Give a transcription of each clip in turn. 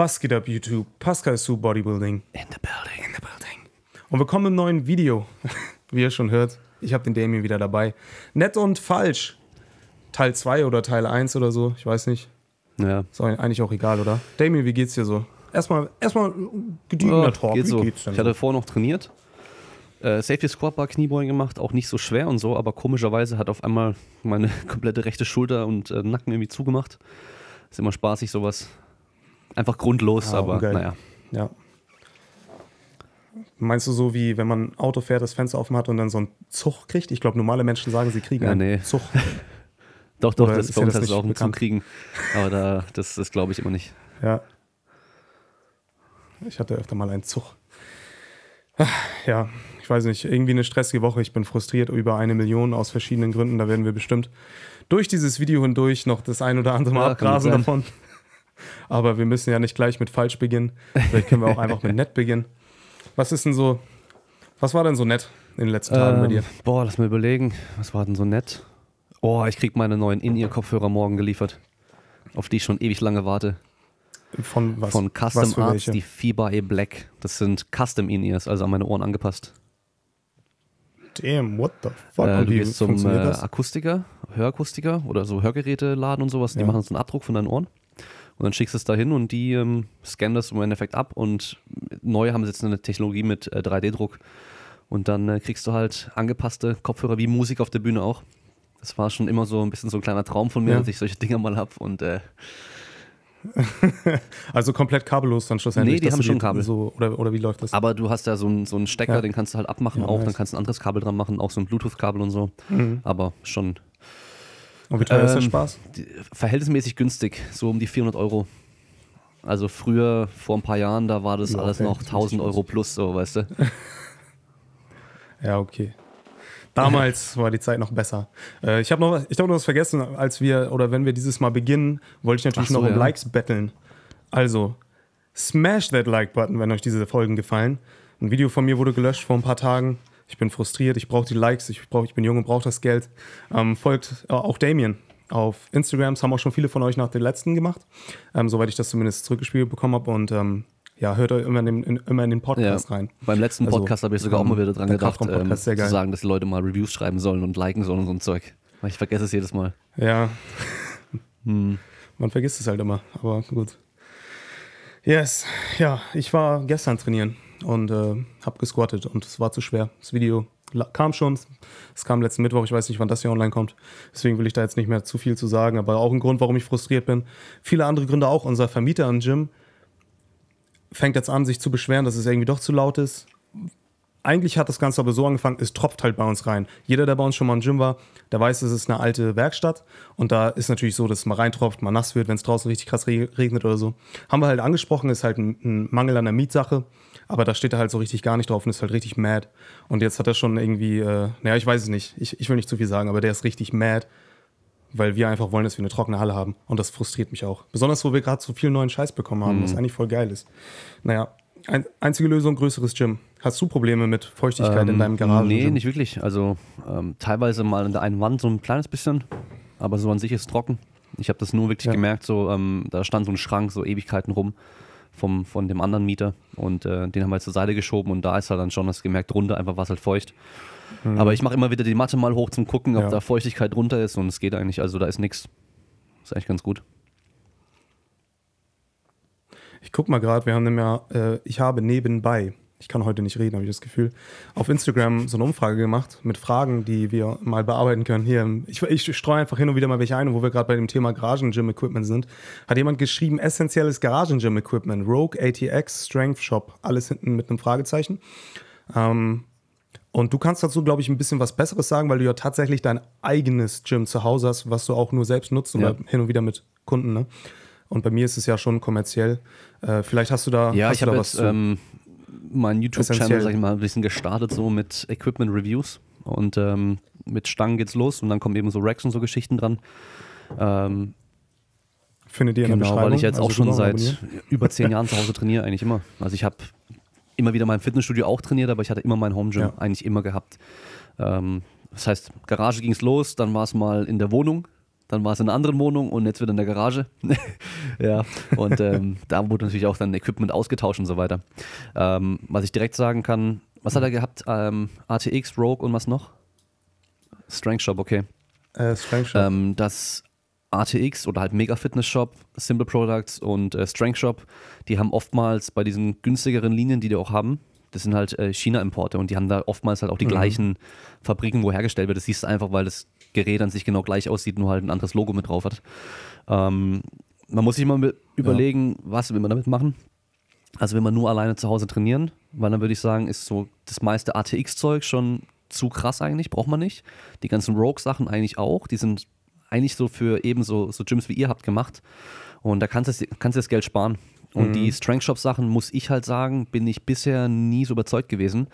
Was geht ab, YouTube? Pascal Su Bodybuilding. In the building. In the building. Und willkommen im neuen Video. Wie ihr schon hört, ich habe den Damien wieder dabei. Nett und falsch. Teil 2 oder Teil 1 oder so, ich weiß nicht. Ja. Ist eigentlich auch egal, oder? Damien, wie geht's dir so? Erstmal, erstmal gediegener ja, Talk. Geht wie so. geht's denn? Ich hatte vorher noch trainiert. Äh, Safety Squat Bar Kniebeugen gemacht, auch nicht so schwer und so, aber komischerweise hat auf einmal meine komplette rechte Schulter und äh, Nacken irgendwie zugemacht. Ist immer spaßig, sowas einfach grundlos, ja, ah, aber ungeil. naja. Ja. Meinst du so, wie wenn man Auto fährt, das Fenster offen hat und dann so einen Zug kriegt? Ich glaube, normale Menschen sagen, sie kriegen ja, einen nee. Zug. doch, doch, Oder das, bei uns heißt auch einen Zug kriegen. Aber da, das, das glaube ich immer nicht. Ja. Ich hatte öfter mal einen Zug. Ja, ich weiß nicht, irgendwie eine stressige Woche. Ich bin frustriert über eine Million aus verschiedenen Gründen. Da werden wir bestimmt durch dieses Video hindurch noch das ein oder andere Mal ja, abgrasen davon. Aber wir müssen ja nicht gleich mit falsch beginnen. Vielleicht können wir auch einfach mit nett beginnen. Was ist denn so, was war denn so nett in den letzten Tagen ähm, bei dir? Boah, lass mal überlegen, was war denn so nett? Oh, ich krieg meine neuen In-Ear-Kopfhörer morgen geliefert, auf die ich schon ewig lange warte. Von was? Von Custom was Arts, welche? die Fibae Black. Das sind Custom In-Ears, also an meine Ohren angepasst. Damn, what the fuck? Äh, du gehst zum äh, Akustiker, Hörakustiker oder so Hörgeräte laden und sowas. Ja. Die machen so einen Abdruck von deinen Ohren. Und dann schickst du es dahin und die ähm, scannen das im Endeffekt ab und neu haben sie jetzt eine Technologie mit äh, 3D-Druck. Und dann äh, kriegst du halt angepasste Kopfhörer wie Musik auf der Bühne auch. Das war schon immer so ein bisschen so ein kleiner Traum von mir, ja. dass ich solche Dinger mal habe und äh, also komplett kabellos dann schlussendlich. Nee, die haben schon die, Kabel. So, oder, oder wie läuft das? Aber du hast ja so einen, so einen Stecker, ja. den kannst du halt abmachen ja, auch, nice. dann kannst du ein anderes Kabel dran machen, auch so ein Bluetooth-Kabel und so. Mhm. Aber schon und wie teuer ähm, ist der ähm, Spaß? Verhältnismäßig günstig, so um die 400 Euro. Also früher, vor ein paar Jahren, da war das ja, alles noch 1000 Euro plus, so, weißt du? ja, okay. Damals war die Zeit noch besser. Äh, ich habe noch, hab noch was vergessen, als wir oder wenn wir dieses Mal beginnen, wollte ich natürlich so, noch um ja. Likes betteln. Also, smash that Like-Button, wenn euch diese Folgen gefallen. Ein Video von mir wurde gelöscht vor ein paar Tagen ich bin frustriert, ich brauche die Likes, ich, brauch, ich bin jung und brauche das Geld. Ähm, folgt äh, auch Damien auf Instagram. Das haben auch schon viele von euch nach den letzten gemacht, ähm, soweit ich das zumindest zurückgespielt bekommen habe. Und ähm, ja, hört euch immer in den, in, immer in den Podcast ja, rein. Beim letzten also, Podcast also, habe ich sogar auch ähm, mal wieder dran gedacht, ähm, zu sagen, dass die Leute mal Reviews schreiben sollen und liken sollen und so ein Zeug. Ich vergesse es jedes Mal. Ja. hm. Man vergisst es halt immer, aber gut. Yes, ja, ich war gestern trainieren und äh, habe gesquattet und es war zu schwer. Das Video kam schon, es kam letzten Mittwoch, ich weiß nicht, wann das hier online kommt. Deswegen will ich da jetzt nicht mehr zu viel zu sagen, aber auch ein Grund, warum ich frustriert bin. Viele andere Gründe auch. Unser Vermieter im Gym fängt jetzt an, sich zu beschweren, dass es irgendwie doch zu laut ist. Eigentlich hat das Ganze aber so angefangen, es tropft halt bei uns rein. Jeder, der bei uns schon mal im Gym war, der weiß, es ist eine alte Werkstatt. Und da ist natürlich so, dass es mal reintropft, mal nass wird, wenn es draußen richtig krass regnet oder so. Haben wir halt angesprochen, ist halt ein, ein Mangel an der Mietsache. Aber da steht er halt so richtig gar nicht drauf und ist halt richtig mad. Und jetzt hat er schon irgendwie, äh, naja, ich weiß es nicht, ich, ich will nicht zu viel sagen, aber der ist richtig mad, weil wir einfach wollen, dass wir eine trockene Halle haben. Und das frustriert mich auch. Besonders, wo wir gerade so viel neuen Scheiß bekommen haben, mhm. was eigentlich voll geil ist. Naja, ein, einzige Lösung, größeres Gym. Hast du Probleme mit Feuchtigkeit ähm, in deinem Garagen? Nee, nicht wirklich. Also ähm, teilweise mal an der einen Wand so ein kleines bisschen, aber so an sich ist trocken. Ich habe das nur wirklich ja. gemerkt, so ähm, da stand so ein Schrank so Ewigkeiten rum vom, von dem anderen Mieter und äh, den haben wir jetzt zur Seite geschoben und da ist halt dann schon das gemerkt, runter einfach war es halt feucht. Mhm. Aber ich mache immer wieder die Matte mal hoch zum Gucken, ob ja. da Feuchtigkeit runter ist und es geht eigentlich, also da ist nichts. Ist eigentlich ganz gut. Ich guck mal gerade, wir haben nämlich, äh, ich habe nebenbei ich kann heute nicht reden, habe ich das Gefühl, auf Instagram so eine Umfrage gemacht mit Fragen, die wir mal bearbeiten können. Hier, ich, ich streue einfach hin und wieder mal welche ein, wo wir gerade bei dem Thema Garagen-Gym-Equipment sind. Hat jemand geschrieben, essentielles Garagen-Gym-Equipment, Rogue ATX Strength Shop, alles hinten mit einem Fragezeichen. Ähm, und du kannst dazu, glaube ich, ein bisschen was Besseres sagen, weil du ja tatsächlich dein eigenes Gym zu Hause hast, was du auch nur selbst nutzt ja. hin und wieder mit Kunden. Ne? Und bei mir ist es ja schon kommerziell. Äh, vielleicht hast du da, ja, hast ich du da jetzt, was. Ähm, meinen YouTube-Channel, sag ich mal, ein bisschen gestartet, so mit Equipment-Reviews. Und ähm, mit Stangen geht's los und dann kommen eben so Racks und so Geschichten dran. Ähm, Findet ihr in der genau, Beschreibung? weil ich jetzt also auch schon genau, seit über zehn Jahren zu Hause trainiere, eigentlich immer. Also ich habe immer wieder mein Fitnessstudio auch trainiert, aber ich hatte immer mein Home Gym ja. eigentlich immer gehabt. Ähm, das heißt, Garage ging's los, dann war es mal in der Wohnung, dann war es in einer anderen Wohnung und jetzt wieder in der Garage. ja, und ähm, da wurde natürlich auch dann Equipment ausgetauscht und so weiter. Ähm, was ich direkt sagen kann, was hat er gehabt? Ähm, ATX, Rogue und was noch? Strength Shop, okay. Äh, Strength Shop. Ähm, das ATX oder halt Mega Fitness Shop, Simple Products und äh, Strength Shop, die haben oftmals bei diesen günstigeren Linien, die die auch haben, das sind halt äh, China-Importe und die haben da oftmals halt auch die mhm. gleichen Fabriken, wo hergestellt wird. Das siehst du einfach, weil das Gerät an sich genau gleich aussieht, nur halt ein anderes Logo mit drauf hat. Ähm, man muss sich mal überlegen, ja. was will man damit machen. Also wenn man nur alleine zu Hause trainieren, weil dann würde ich sagen, ist so das meiste ATX-Zeug schon zu krass eigentlich, braucht man nicht. Die ganzen Rogue-Sachen eigentlich auch, die sind eigentlich so für eben so, so Gyms wie ihr habt gemacht. Und da kannst du, kannst du das Geld sparen. Und mhm. die Strength Shop Sachen, muss ich halt sagen, bin ich bisher nie so überzeugt gewesen.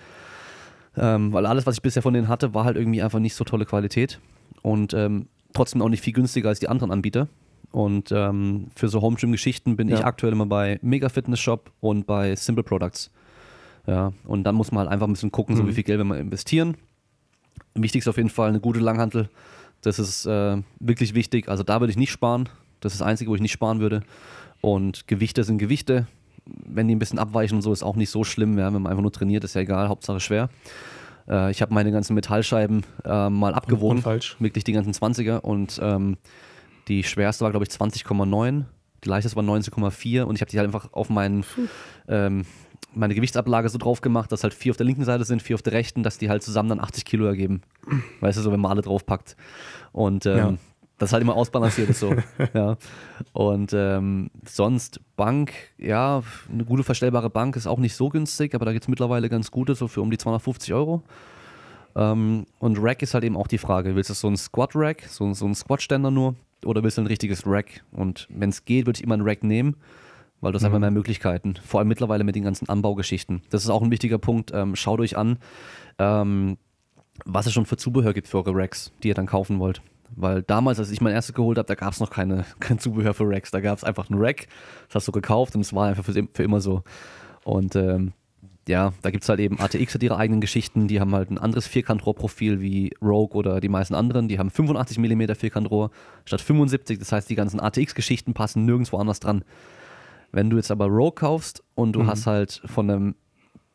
Ähm, weil alles, was ich bisher von denen hatte, war halt irgendwie einfach nicht so tolle Qualität und ähm, trotzdem auch nicht viel günstiger als die anderen Anbieter. Und ähm, für so Home Gym Geschichten bin ja. ich aktuell immer bei Mega Fitness Shop und bei Simple Products. Ja, und dann muss man halt einfach ein bisschen gucken, mhm. so wie mhm. viel Geld wir mal investieren. Wichtig ist auf jeden Fall eine gute Langhantel. Das ist äh, wirklich wichtig. Also da würde ich nicht sparen. Das ist das Einzige, wo ich nicht sparen würde. Und Gewichte sind Gewichte. Wenn die ein bisschen abweichen und so, ist auch nicht so schlimm. Ja. Wenn man einfach nur trainiert, ist ja egal. Hauptsache schwer. Äh, ich habe meine ganzen Metallscheiben äh, mal abgewogen. falsch. Wirklich die ganzen 20er. Und ähm, die schwerste war, glaube ich, 20,9. Die leichteste war 19,4. Und ich habe die halt einfach auf meinen, ähm, meine Gewichtsablage so drauf gemacht, dass halt vier auf der linken Seite sind, vier auf der rechten, dass die halt zusammen dann 80 Kilo ergeben. Weißt du, so wenn man alle draufpackt. Und ähm, ja das halt immer ausbalanciert ist so. ja. Und ähm, sonst Bank, ja, eine gute verstellbare Bank ist auch nicht so günstig, aber da gibt es mittlerweile ganz gute, so für um die 250 Euro. Ähm, und Rack ist halt eben auch die Frage, willst du so ein Squat-Rack, so, so ein Squat-Ständer nur oder willst du ein richtiges Rack? Und wenn es geht, würde ich immer ein Rack nehmen, weil du hast mhm. einfach mehr Möglichkeiten. Vor allem mittlerweile mit den ganzen Anbaugeschichten. Das ist auch ein wichtiger Punkt. Ähm, schaut euch an, ähm, was es schon für Zubehör gibt für eure Racks, die ihr dann kaufen wollt. Weil damals, als ich mein erstes geholt habe, da gab es noch keine, kein Zubehör für Racks. Da gab es einfach ein Rack. Das hast du gekauft und es war einfach für, für immer so. Und ähm, ja, da gibt es halt eben ATX hat ihre eigenen Geschichten. Die haben halt ein anderes Vierkantrohrprofil wie Rogue oder die meisten anderen. Die haben 85 mm Vierkantrohr statt 75. Das heißt, die ganzen ATX-Geschichten passen nirgendwo anders dran. Wenn du jetzt aber Rogue kaufst und du mhm. hast halt von einem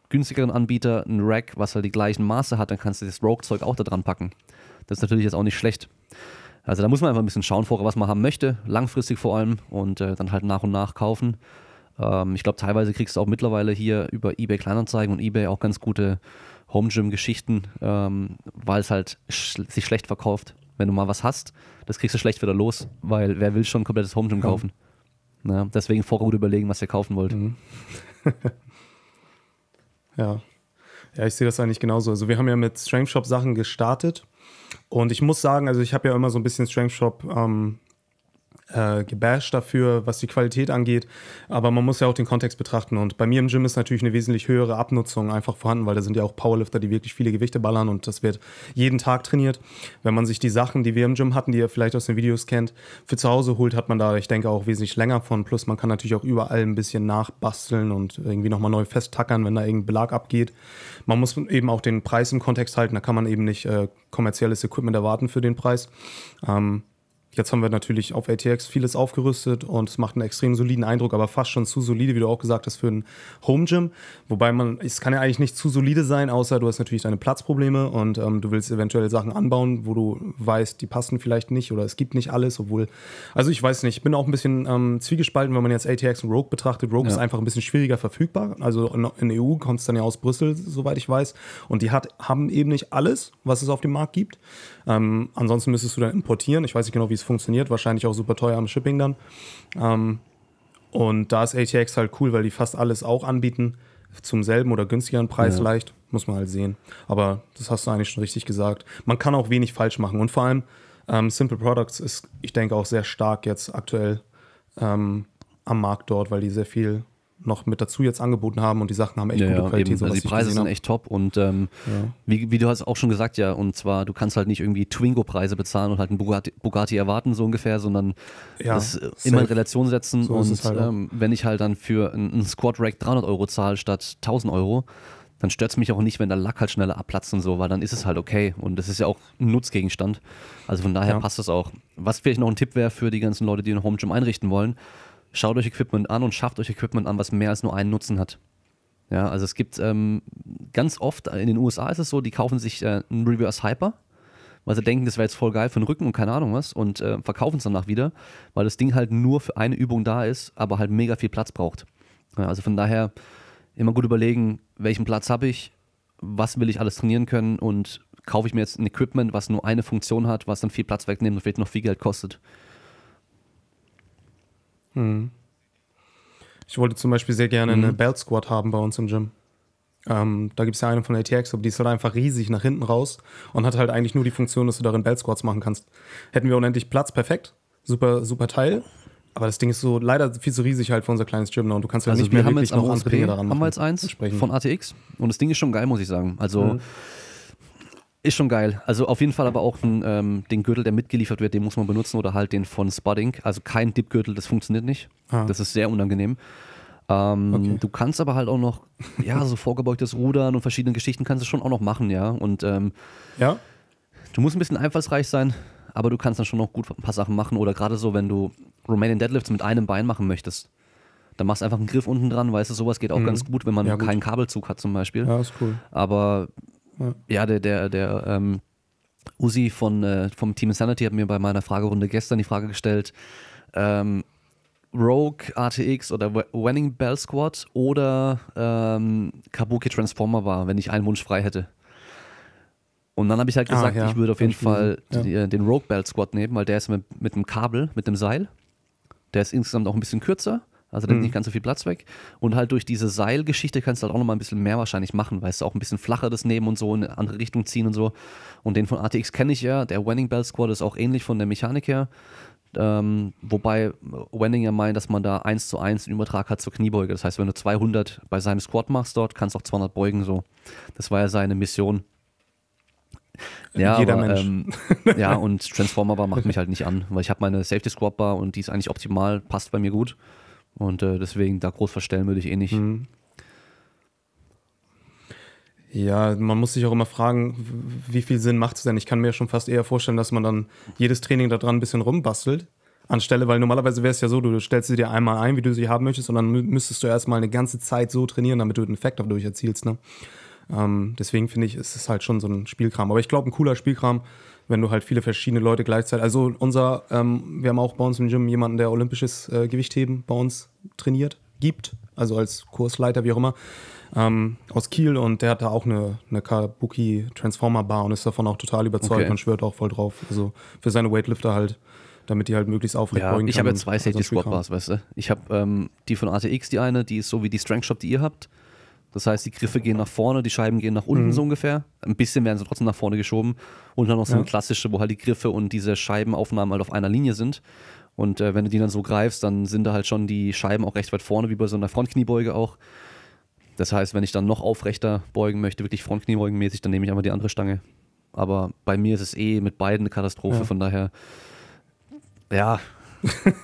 günstigeren Anbieter ein Rack, was halt die gleichen Maße hat, dann kannst du das Rogue-Zeug auch da dran packen. Das ist natürlich jetzt auch nicht schlecht. Also da muss man einfach ein bisschen schauen vorher, was man haben möchte, langfristig vor allem und äh, dann halt nach und nach kaufen. Ähm, ich glaube, teilweise kriegst du auch mittlerweile hier über eBay Kleinanzeigen und eBay auch ganz gute Home Gym Geschichten, ähm, weil es halt sch sich schlecht verkauft. Wenn du mal was hast, das kriegst du schlecht wieder los, weil wer will schon ein komplettes Home Gym ja. kaufen? Na, deswegen vorher gut überlegen, was ihr kaufen wollt. Mhm. ja. Ja, ich sehe das eigentlich genauso. Also wir haben ja mit Strength Shop Sachen gestartet und ich muss sagen, also ich habe ja immer so ein bisschen Strength Shop ähm, äh, gebasht dafür, was die Qualität angeht. Aber man muss ja auch den Kontext betrachten. Und bei mir im Gym ist natürlich eine wesentlich höhere Abnutzung einfach vorhanden, weil da sind ja auch Powerlifter, die wirklich viele Gewichte ballern und das wird jeden Tag trainiert. Wenn man sich die Sachen, die wir im Gym hatten, die ihr vielleicht aus den Videos kennt, für zu Hause holt, hat man da, ich denke, auch wesentlich länger von. Plus man kann natürlich auch überall ein bisschen nachbasteln und irgendwie nochmal neu festtackern, wenn da irgendein Belag abgeht. Man muss eben auch den Preis im Kontext halten. Da kann man eben nicht äh, kommerzielles Equipment erwarten für den Preis. Ähm, Jetzt haben wir natürlich auf ATX vieles aufgerüstet und es macht einen extrem soliden Eindruck, aber fast schon zu solide, wie du auch gesagt hast, für ein Home Gym. Wobei man, es kann ja eigentlich nicht zu solide sein, außer du hast natürlich deine Platzprobleme und ähm, du willst eventuell Sachen anbauen, wo du weißt, die passen vielleicht nicht oder es gibt nicht alles, obwohl, also ich weiß nicht, ich bin auch ein bisschen ähm, zwiegespalten, wenn man jetzt ATX und Rogue betrachtet. Rogue ja. ist einfach ein bisschen schwieriger verfügbar. Also in der EU kommt es dann ja aus Brüssel, soweit ich weiß. Und die hat, haben eben nicht alles, was es auf dem Markt gibt. Ähm, ansonsten müsstest du dann importieren. Ich weiß nicht genau, wie es funktioniert. Wahrscheinlich auch super teuer am Shipping dann. Ähm, und da ist ATX halt cool, weil die fast alles auch anbieten. Zum selben oder günstigeren Preis ja. leicht. Muss man halt sehen. Aber das hast du eigentlich schon richtig gesagt. Man kann auch wenig falsch machen. Und vor allem ähm, Simple Products ist, ich denke, auch sehr stark jetzt aktuell ähm, am Markt dort, weil die sehr viel noch mit dazu jetzt angeboten haben und die Sachen haben echt ja, gute ja, Qualität. So, also die Preise sind echt top und ähm, ja. wie, wie, du hast auch schon gesagt, ja, und zwar du kannst halt nicht irgendwie Twingo-Preise bezahlen und halt einen Bugatti, Bugatti erwarten, so ungefähr, sondern ja, das safe. immer in Relation setzen so und halt ähm, wenn ich halt dann für einen Squad-Rack 300 Euro zahle statt 1000 Euro, dann stört es mich auch nicht, wenn der Lack halt schneller abplatzt und so, weil dann ist es halt okay und das ist ja auch ein Nutzgegenstand. Also von daher passt das auch. Was vielleicht noch ein Tipp wäre für die ganzen Leute, die ein Home Gym einrichten wollen, schaut euch Equipment an und schafft euch Equipment an, was mehr als nur einen Nutzen hat. Ja, also es gibt ähm, ganz oft, äh, in den USA ist es so, die kaufen sich äh, einen Reverse Hyper, weil sie denken, das wäre jetzt voll geil für den Rücken und keine Ahnung was und äh, verkaufen es danach wieder, weil das Ding halt nur für eine Übung da ist, aber halt mega viel Platz braucht. Ja, also von daher immer gut überlegen, welchen Platz habe ich, was will ich alles trainieren können und kaufe ich mir jetzt ein Equipment, was nur eine Funktion hat, was dann viel Platz wegnimmt und vielleicht noch viel Geld kostet. Mhm. Ich wollte zum Beispiel sehr gerne mhm. eine Belt Squad haben bei uns im Gym. Ähm, da gibt es ja eine von ATX, aber die ist halt einfach riesig nach hinten raus und hat halt eigentlich nur die Funktion, dass du darin Belt Squats machen kannst. Hätten wir unendlich Platz, perfekt. Super, super Teil. Aber das Ding ist so leider viel zu riesig halt für unser kleines Gym. Ne? Und du kannst ja also nicht wir mehr haben wirklich jetzt noch OSP, andere Dinge daran machen. Haben wir jetzt eins von ATX. Und das Ding ist schon geil, muss ich sagen. Also mhm. Ist schon geil. Also auf jeden Fall aber auch den, ähm, den Gürtel, der mitgeliefert wird, den muss man benutzen oder halt den von Spudding. Also kein Dip-Gürtel, das funktioniert nicht. Ah. Das ist sehr unangenehm. Ähm, okay. Du kannst aber halt auch noch, ja, so vorgebeugtes Rudern und verschiedene Geschichten kannst du schon auch noch machen, ja. Und ähm, ja. du musst ein bisschen einfallsreich sein, aber du kannst dann schon noch gut ein paar Sachen machen. Oder gerade so, wenn du Romanian Deadlifts mit einem Bein machen möchtest, dann machst du einfach einen Griff unten dran, weißt du, sowas geht auch mhm. ganz gut, wenn man ja, gut. keinen Kabelzug hat zum Beispiel. Ja, ist cool. Aber ja, der, der, der ähm, Usi von, äh, vom Team Insanity hat mir bei meiner Fragerunde gestern die Frage gestellt, ähm, Rogue ATX oder Wenning Bell Squad oder ähm, Kabuki Transformer war, wenn ich einen Wunsch frei hätte. Und dann habe ich halt ah, gesagt, ah, ja. ich würde auf jeden Fall ja. Äh, den Rogue Bell Squad nehmen, weil der ist mit, mit einem Kabel, mit einem Seil. Der ist insgesamt auch ein bisschen kürzer. Also nimmt mhm. nicht ganz so viel Platz weg. Und halt durch diese Seilgeschichte kannst du halt auch nochmal ein bisschen mehr wahrscheinlich machen, weil du, auch ein bisschen flacher das nehmen und so in eine andere Richtung ziehen und so. Und den von ATX kenne ich ja. Der Wenning Bell Squad ist auch ähnlich von der Mechanik her. Ähm, wobei Wenning ja meint, dass man da 1 zu 1 einen Übertrag hat zur Kniebeuge. Das heißt, wenn du 200 bei seinem Squad machst dort, kannst du auch 200 beugen so. Das war ja seine Mission. Ja, Jeder aber, Mensch. Ähm, ja, und Transformer Bar macht mich halt nicht an, weil ich habe meine Safety Squad Bar und die ist eigentlich optimal, passt bei mir gut. Und äh, deswegen da groß verstellen würde ich eh nicht. Mhm. Ja, man muss sich auch immer fragen, wie viel Sinn macht es denn? Ich kann mir schon fast eher vorstellen, dass man dann jedes Training daran ein bisschen rumbastelt. Anstelle, weil normalerweise wäre es ja so, du stellst sie dir einmal ein, wie du sie haben möchtest, und dann müsstest du erstmal eine ganze Zeit so trainieren, damit du den Effekt dadurch erzielst. Ne? Ähm, deswegen finde ich, ist es halt schon so ein Spielkram. Aber ich glaube, ein cooler Spielkram wenn du halt viele verschiedene Leute gleichzeitig. Also unser, ähm, wir haben auch bei uns im Gym jemanden, der olympisches äh, Gewichtheben bei uns trainiert, gibt, also als Kursleiter, wie auch immer, ähm, aus Kiel und der hat da auch eine, eine Kabuki Transformer Bar und ist davon auch total überzeugt okay. und schwört auch voll drauf. Also für seine Weightlifter halt damit die halt möglichst aufrecht ja, beugen Ich habe jetzt zwei Safety Squat Bars, weißt du. Ich habe ähm, die von ATX, die eine, die ist so wie die Strength Shop, die ihr habt. Das heißt, die Griffe gehen nach vorne, die Scheiben gehen nach unten mhm. so ungefähr. Ein bisschen werden sie trotzdem nach vorne geschoben. Und dann noch so ja. eine klassische, wo halt die Griffe und diese Scheibenaufnahmen halt auf einer Linie sind. Und äh, wenn du die dann so greifst, dann sind da halt schon die Scheiben auch recht weit vorne, wie bei so einer Frontkniebeuge auch. Das heißt, wenn ich dann noch aufrechter beugen möchte, wirklich Frontkniebeugenmäßig, dann nehme ich einfach die andere Stange. Aber bei mir ist es eh mit beiden eine Katastrophe, ja. von daher, ja.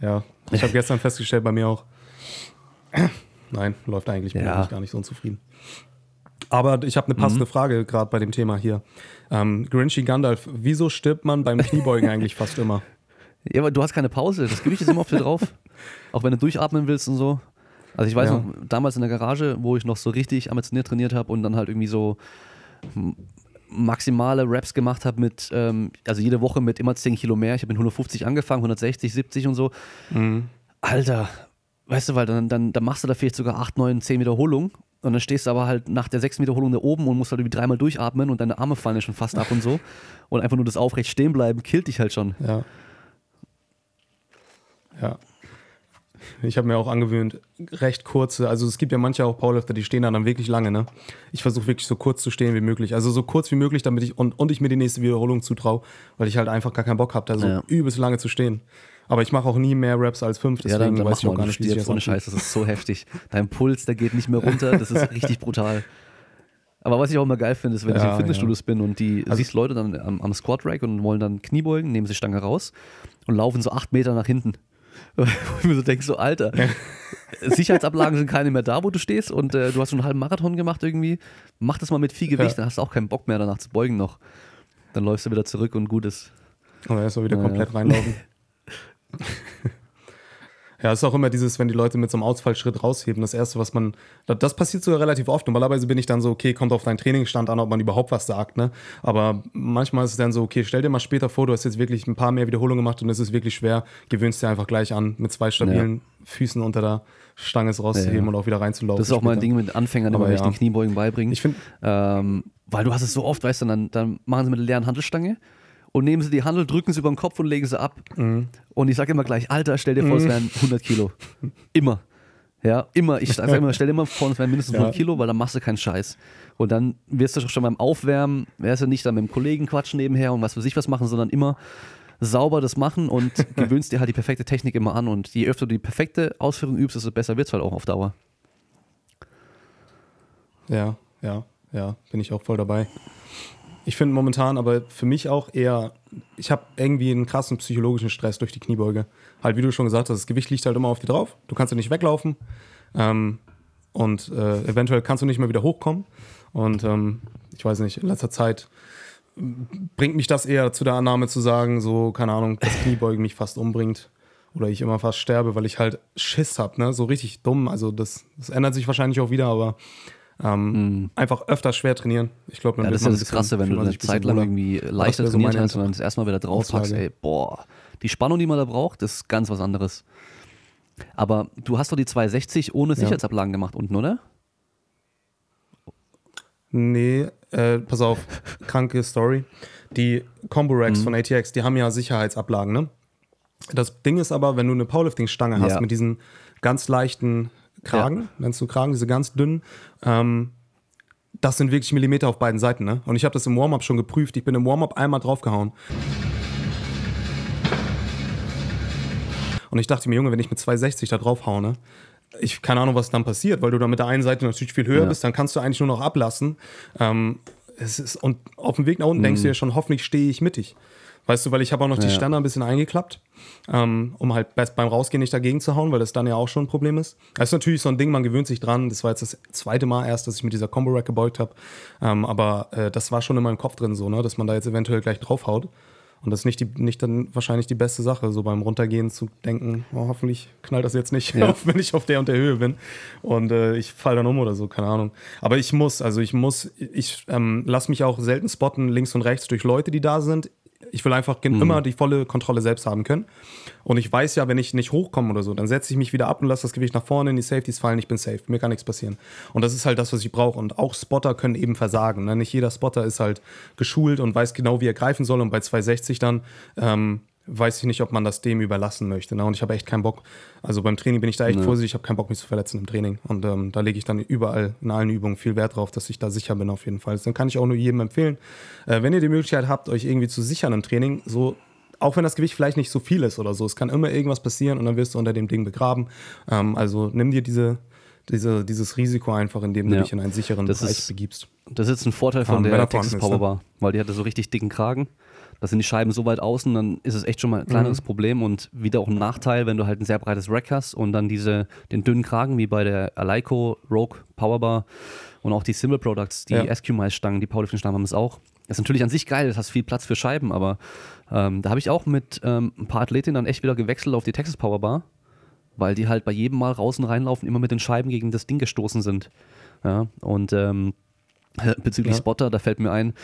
ja, ich habe gestern festgestellt, bei mir auch nein, läuft eigentlich. Bin ich gar nicht so unzufrieden. Aber ich habe eine mhm. passende mhm. Frage gerade bei dem Thema hier. Ähm, Grinchy Gandalf, wieso stirbt man beim Kniebeugen eigentlich fast immer? Ja, weil du hast keine Pause. Das Gewicht ist immer auf dir drauf. Auch wenn du durchatmen willst und so. Also ich weiß ja. noch, damals in der Garage, wo ich noch so richtig ambitioniert trainiert habe und dann halt irgendwie so maximale Raps gemacht habe mit, ähm, also jede Woche mit immer 10 Kilo mehr. Ich habe mit 150 angefangen, 160, 70 und so. Mhm. Alter, Weißt du, weil dann, dann, dann machst du da vielleicht sogar 8, 9, 10 Wiederholungen und dann stehst du aber halt nach der 6 Wiederholung da oben und musst halt irgendwie dreimal durchatmen und deine Arme fallen ja schon fast ab und so. Und einfach nur das aufrecht stehen bleiben, killt dich halt schon. Ja. Ja. Ich habe mir auch angewöhnt, recht kurze, also es gibt ja manche auch Powerlifter, die stehen da dann wirklich lange, ne? Ich versuche wirklich so kurz zu stehen wie möglich. Also so kurz wie möglich, damit ich und, und ich mir die nächste Wiederholung zutraue, weil ich halt einfach gar keinen Bock habe, da so ja. übelst lange zu stehen. Aber ich mache auch nie mehr Raps als fünf, deswegen ja, dann, dann weiß ich auch gar nicht, wie ich ohne Scheiß, das ist so heftig. Dein Puls, der geht nicht mehr runter, das ist richtig brutal. Aber was ich auch immer geil finde, ist, wenn ja, ich in Fitnessstudios ja. bin und die also siehst Leute dann am, am Squat-Rack und wollen dann Kniebeugen, nehmen sie Stange raus und laufen so acht Meter nach hinten. Wo ich mir so denke, so Alter, Sicherheitsablagen sind keine mehr da, wo du stehst und äh, du hast schon einen halben Marathon gemacht irgendwie. Mach das mal mit viel Gewicht, ja. dann hast du auch keinen Bock mehr danach zu beugen noch. Dann läufst du wieder zurück und gut ist. Oder erst mal wieder komplett reinlaufen. Ja, ist auch immer dieses, wenn die Leute mit so einem Ausfallschritt rausheben, das Erste, was man. Das passiert sogar relativ oft. Normalerweise bin ich dann so, okay, kommt auf deinen Trainingsstand an, ob man überhaupt was sagt, ne? Aber manchmal ist es dann so, okay, stell dir mal später vor, du hast jetzt wirklich ein paar mehr Wiederholungen gemacht und es ist wirklich schwer, gewöhnst dir einfach gleich an, mit zwei stabilen ja. Füßen unter der Stange es rauszuheben ja, ja. und auch wieder reinzulaufen. Das ist auch später. mal ein Ding mit Anfängern, aber ich den Kniebeugen beibringen. Ich finde. Ähm, weil du hast es so oft, weißt du, dann, dann machen sie mit der leeren Handelstange und nehmen sie die Handel, drücken sie über den Kopf und legen sie ab. Mhm. Und ich sage immer gleich, Alter, stell dir vor, mhm. es wären 100 Kilo. Immer. Ja, immer. Ich sage immer, stell dir immer vor, es wären mindestens 100 ja. Kilo, weil dann machst du keinen Scheiß. Und dann wirst du schon beim Aufwärmen, wirst du nicht dann mit dem Kollegen quatschen nebenher und was für sich was machen, sondern immer sauber das machen und gewöhnst dir halt die perfekte Technik immer an. Und je öfter du die perfekte Ausführung übst, desto besser wird es halt auch auf Dauer. Ja, ja, ja, bin ich auch voll dabei. Ich finde momentan aber für mich auch eher, ich habe irgendwie einen krassen psychologischen Stress durch die Kniebeuge. Halt, wie du schon gesagt hast, das Gewicht liegt halt immer auf dir drauf. Du kannst ja nicht weglaufen. Ähm, und äh, eventuell kannst du nicht mehr wieder hochkommen. Und ähm, ich weiß nicht, in letzter Zeit ähm, bringt mich das eher zu der Annahme zu sagen, so, keine Ahnung, dass Kniebeuge mich fast umbringt oder ich immer fast sterbe, weil ich halt Schiss habe, ne? So richtig dumm. Also das, das ändert sich wahrscheinlich auch wieder, aber ähm, mhm. Einfach öfters schwer trainieren. Ich glaube, ja, das ist ja das Krasse, wenn du eine Zeit lang irgendwie leichter so trainiert hast und dann das erste Mal wieder packst, Ey, boah, die Spannung, die man da braucht, ist ganz was anderes. Aber du hast doch die 260 ohne Sicherheitsablagen ja. gemacht unten, oder? Nee, äh, pass auf, kranke Story. Die Combo Racks mhm. von ATX, die haben ja Sicherheitsablagen, ne? Das Ding ist aber, wenn du eine Powerlifting-Stange hast ja. mit diesen ganz leichten Kragen, ja. nennst du Kragen, diese ganz dünnen. Ähm, das sind wirklich Millimeter auf beiden Seiten, ne? Und ich habe das im Warm-up schon geprüft. Ich bin im Warm-up einmal draufgehauen. Und ich dachte mir, Junge, wenn ich mit 260 da draufhaue, ne? Ich keine Ahnung, was dann passiert, weil du da mit der einen Seite natürlich viel höher ja. bist, dann kannst du eigentlich nur noch ablassen. Ähm, es ist, und auf dem Weg nach unten mhm. denkst du dir schon, hoffentlich stehe ich mittig. Weißt du, weil ich habe auch noch ja. die Ständer ein bisschen eingeklappt, ähm, um halt beim Rausgehen nicht dagegen zu hauen, weil das dann ja auch schon ein Problem ist. Das ist natürlich so ein Ding, man gewöhnt sich dran. Das war jetzt das zweite Mal erst, dass ich mit dieser Combo Rack gebeugt habe. Ähm, aber äh, das war schon in meinem Kopf drin so, ne, dass man da jetzt eventuell gleich draufhaut. Und das ist nicht, die, nicht dann wahrscheinlich die beste Sache, so beim Runtergehen zu denken, oh, hoffentlich knallt das jetzt nicht, ja. wenn ich auf der und der Höhe bin und äh, ich falle dann um oder so, keine Ahnung. Aber ich muss, also ich muss, ich ähm, lasse mich auch selten spotten, links und rechts, durch Leute, die da sind ich will einfach mhm. immer die volle Kontrolle selbst haben können. Und ich weiß ja, wenn ich nicht hochkomme oder so, dann setze ich mich wieder ab und lasse das Gewicht nach vorne in die Safeties fallen, ich bin safe, mir kann nichts passieren. Und das ist halt das, was ich brauche. Und auch Spotter können eben versagen. Ne? Nicht jeder Spotter ist halt geschult und weiß genau, wie er greifen soll. Und bei 260 dann ähm, weiß ich nicht, ob man das dem überlassen möchte. Ne? Und ich habe echt keinen Bock. Also beim Training bin ich da echt nee. vorsichtig. Ich habe keinen Bock, mich zu verletzen im Training. Und ähm, da lege ich dann überall in allen Übungen viel Wert drauf, dass ich da sicher bin auf jeden Fall. Dann kann ich auch nur jedem empfehlen, äh, wenn ihr die Möglichkeit habt, euch irgendwie zu sichern im Training, so auch wenn das Gewicht vielleicht nicht so viel ist oder so, es kann immer irgendwas passieren und dann wirst du unter dem Ding begraben. Ähm, also nimm dir diese, diese, dieses Risiko einfach, indem du ja. dich in einen sicheren das Preis ist, begibst. Das ist jetzt ein Vorteil von um, ähm, der Texas ne? Powerbar, ne? weil die hatte so richtig dicken Kragen. Da sind die Scheiben so weit außen, dann ist es echt schon mal ein kleineres mhm. Problem und wieder auch ein Nachteil, wenn du halt ein sehr breites Rack hast und dann diese, den dünnen Kragen wie bei der Aleiko, Rogue, Powerbar und auch die Simple Products, die ja. SQMize-Stangen, die Powerlifting-Stangen haben es auch. Das ist natürlich an sich geil, das hast viel Platz für Scheiben, aber ähm, da habe ich auch mit ähm, ein paar Athletinnen dann echt wieder gewechselt auf die Texas Powerbar, weil die halt bei jedem Mal raus und reinlaufen immer mit den Scheiben gegen das Ding gestoßen sind. Ja, und ähm, bezüglich ja. Spotter, da fällt mir ein,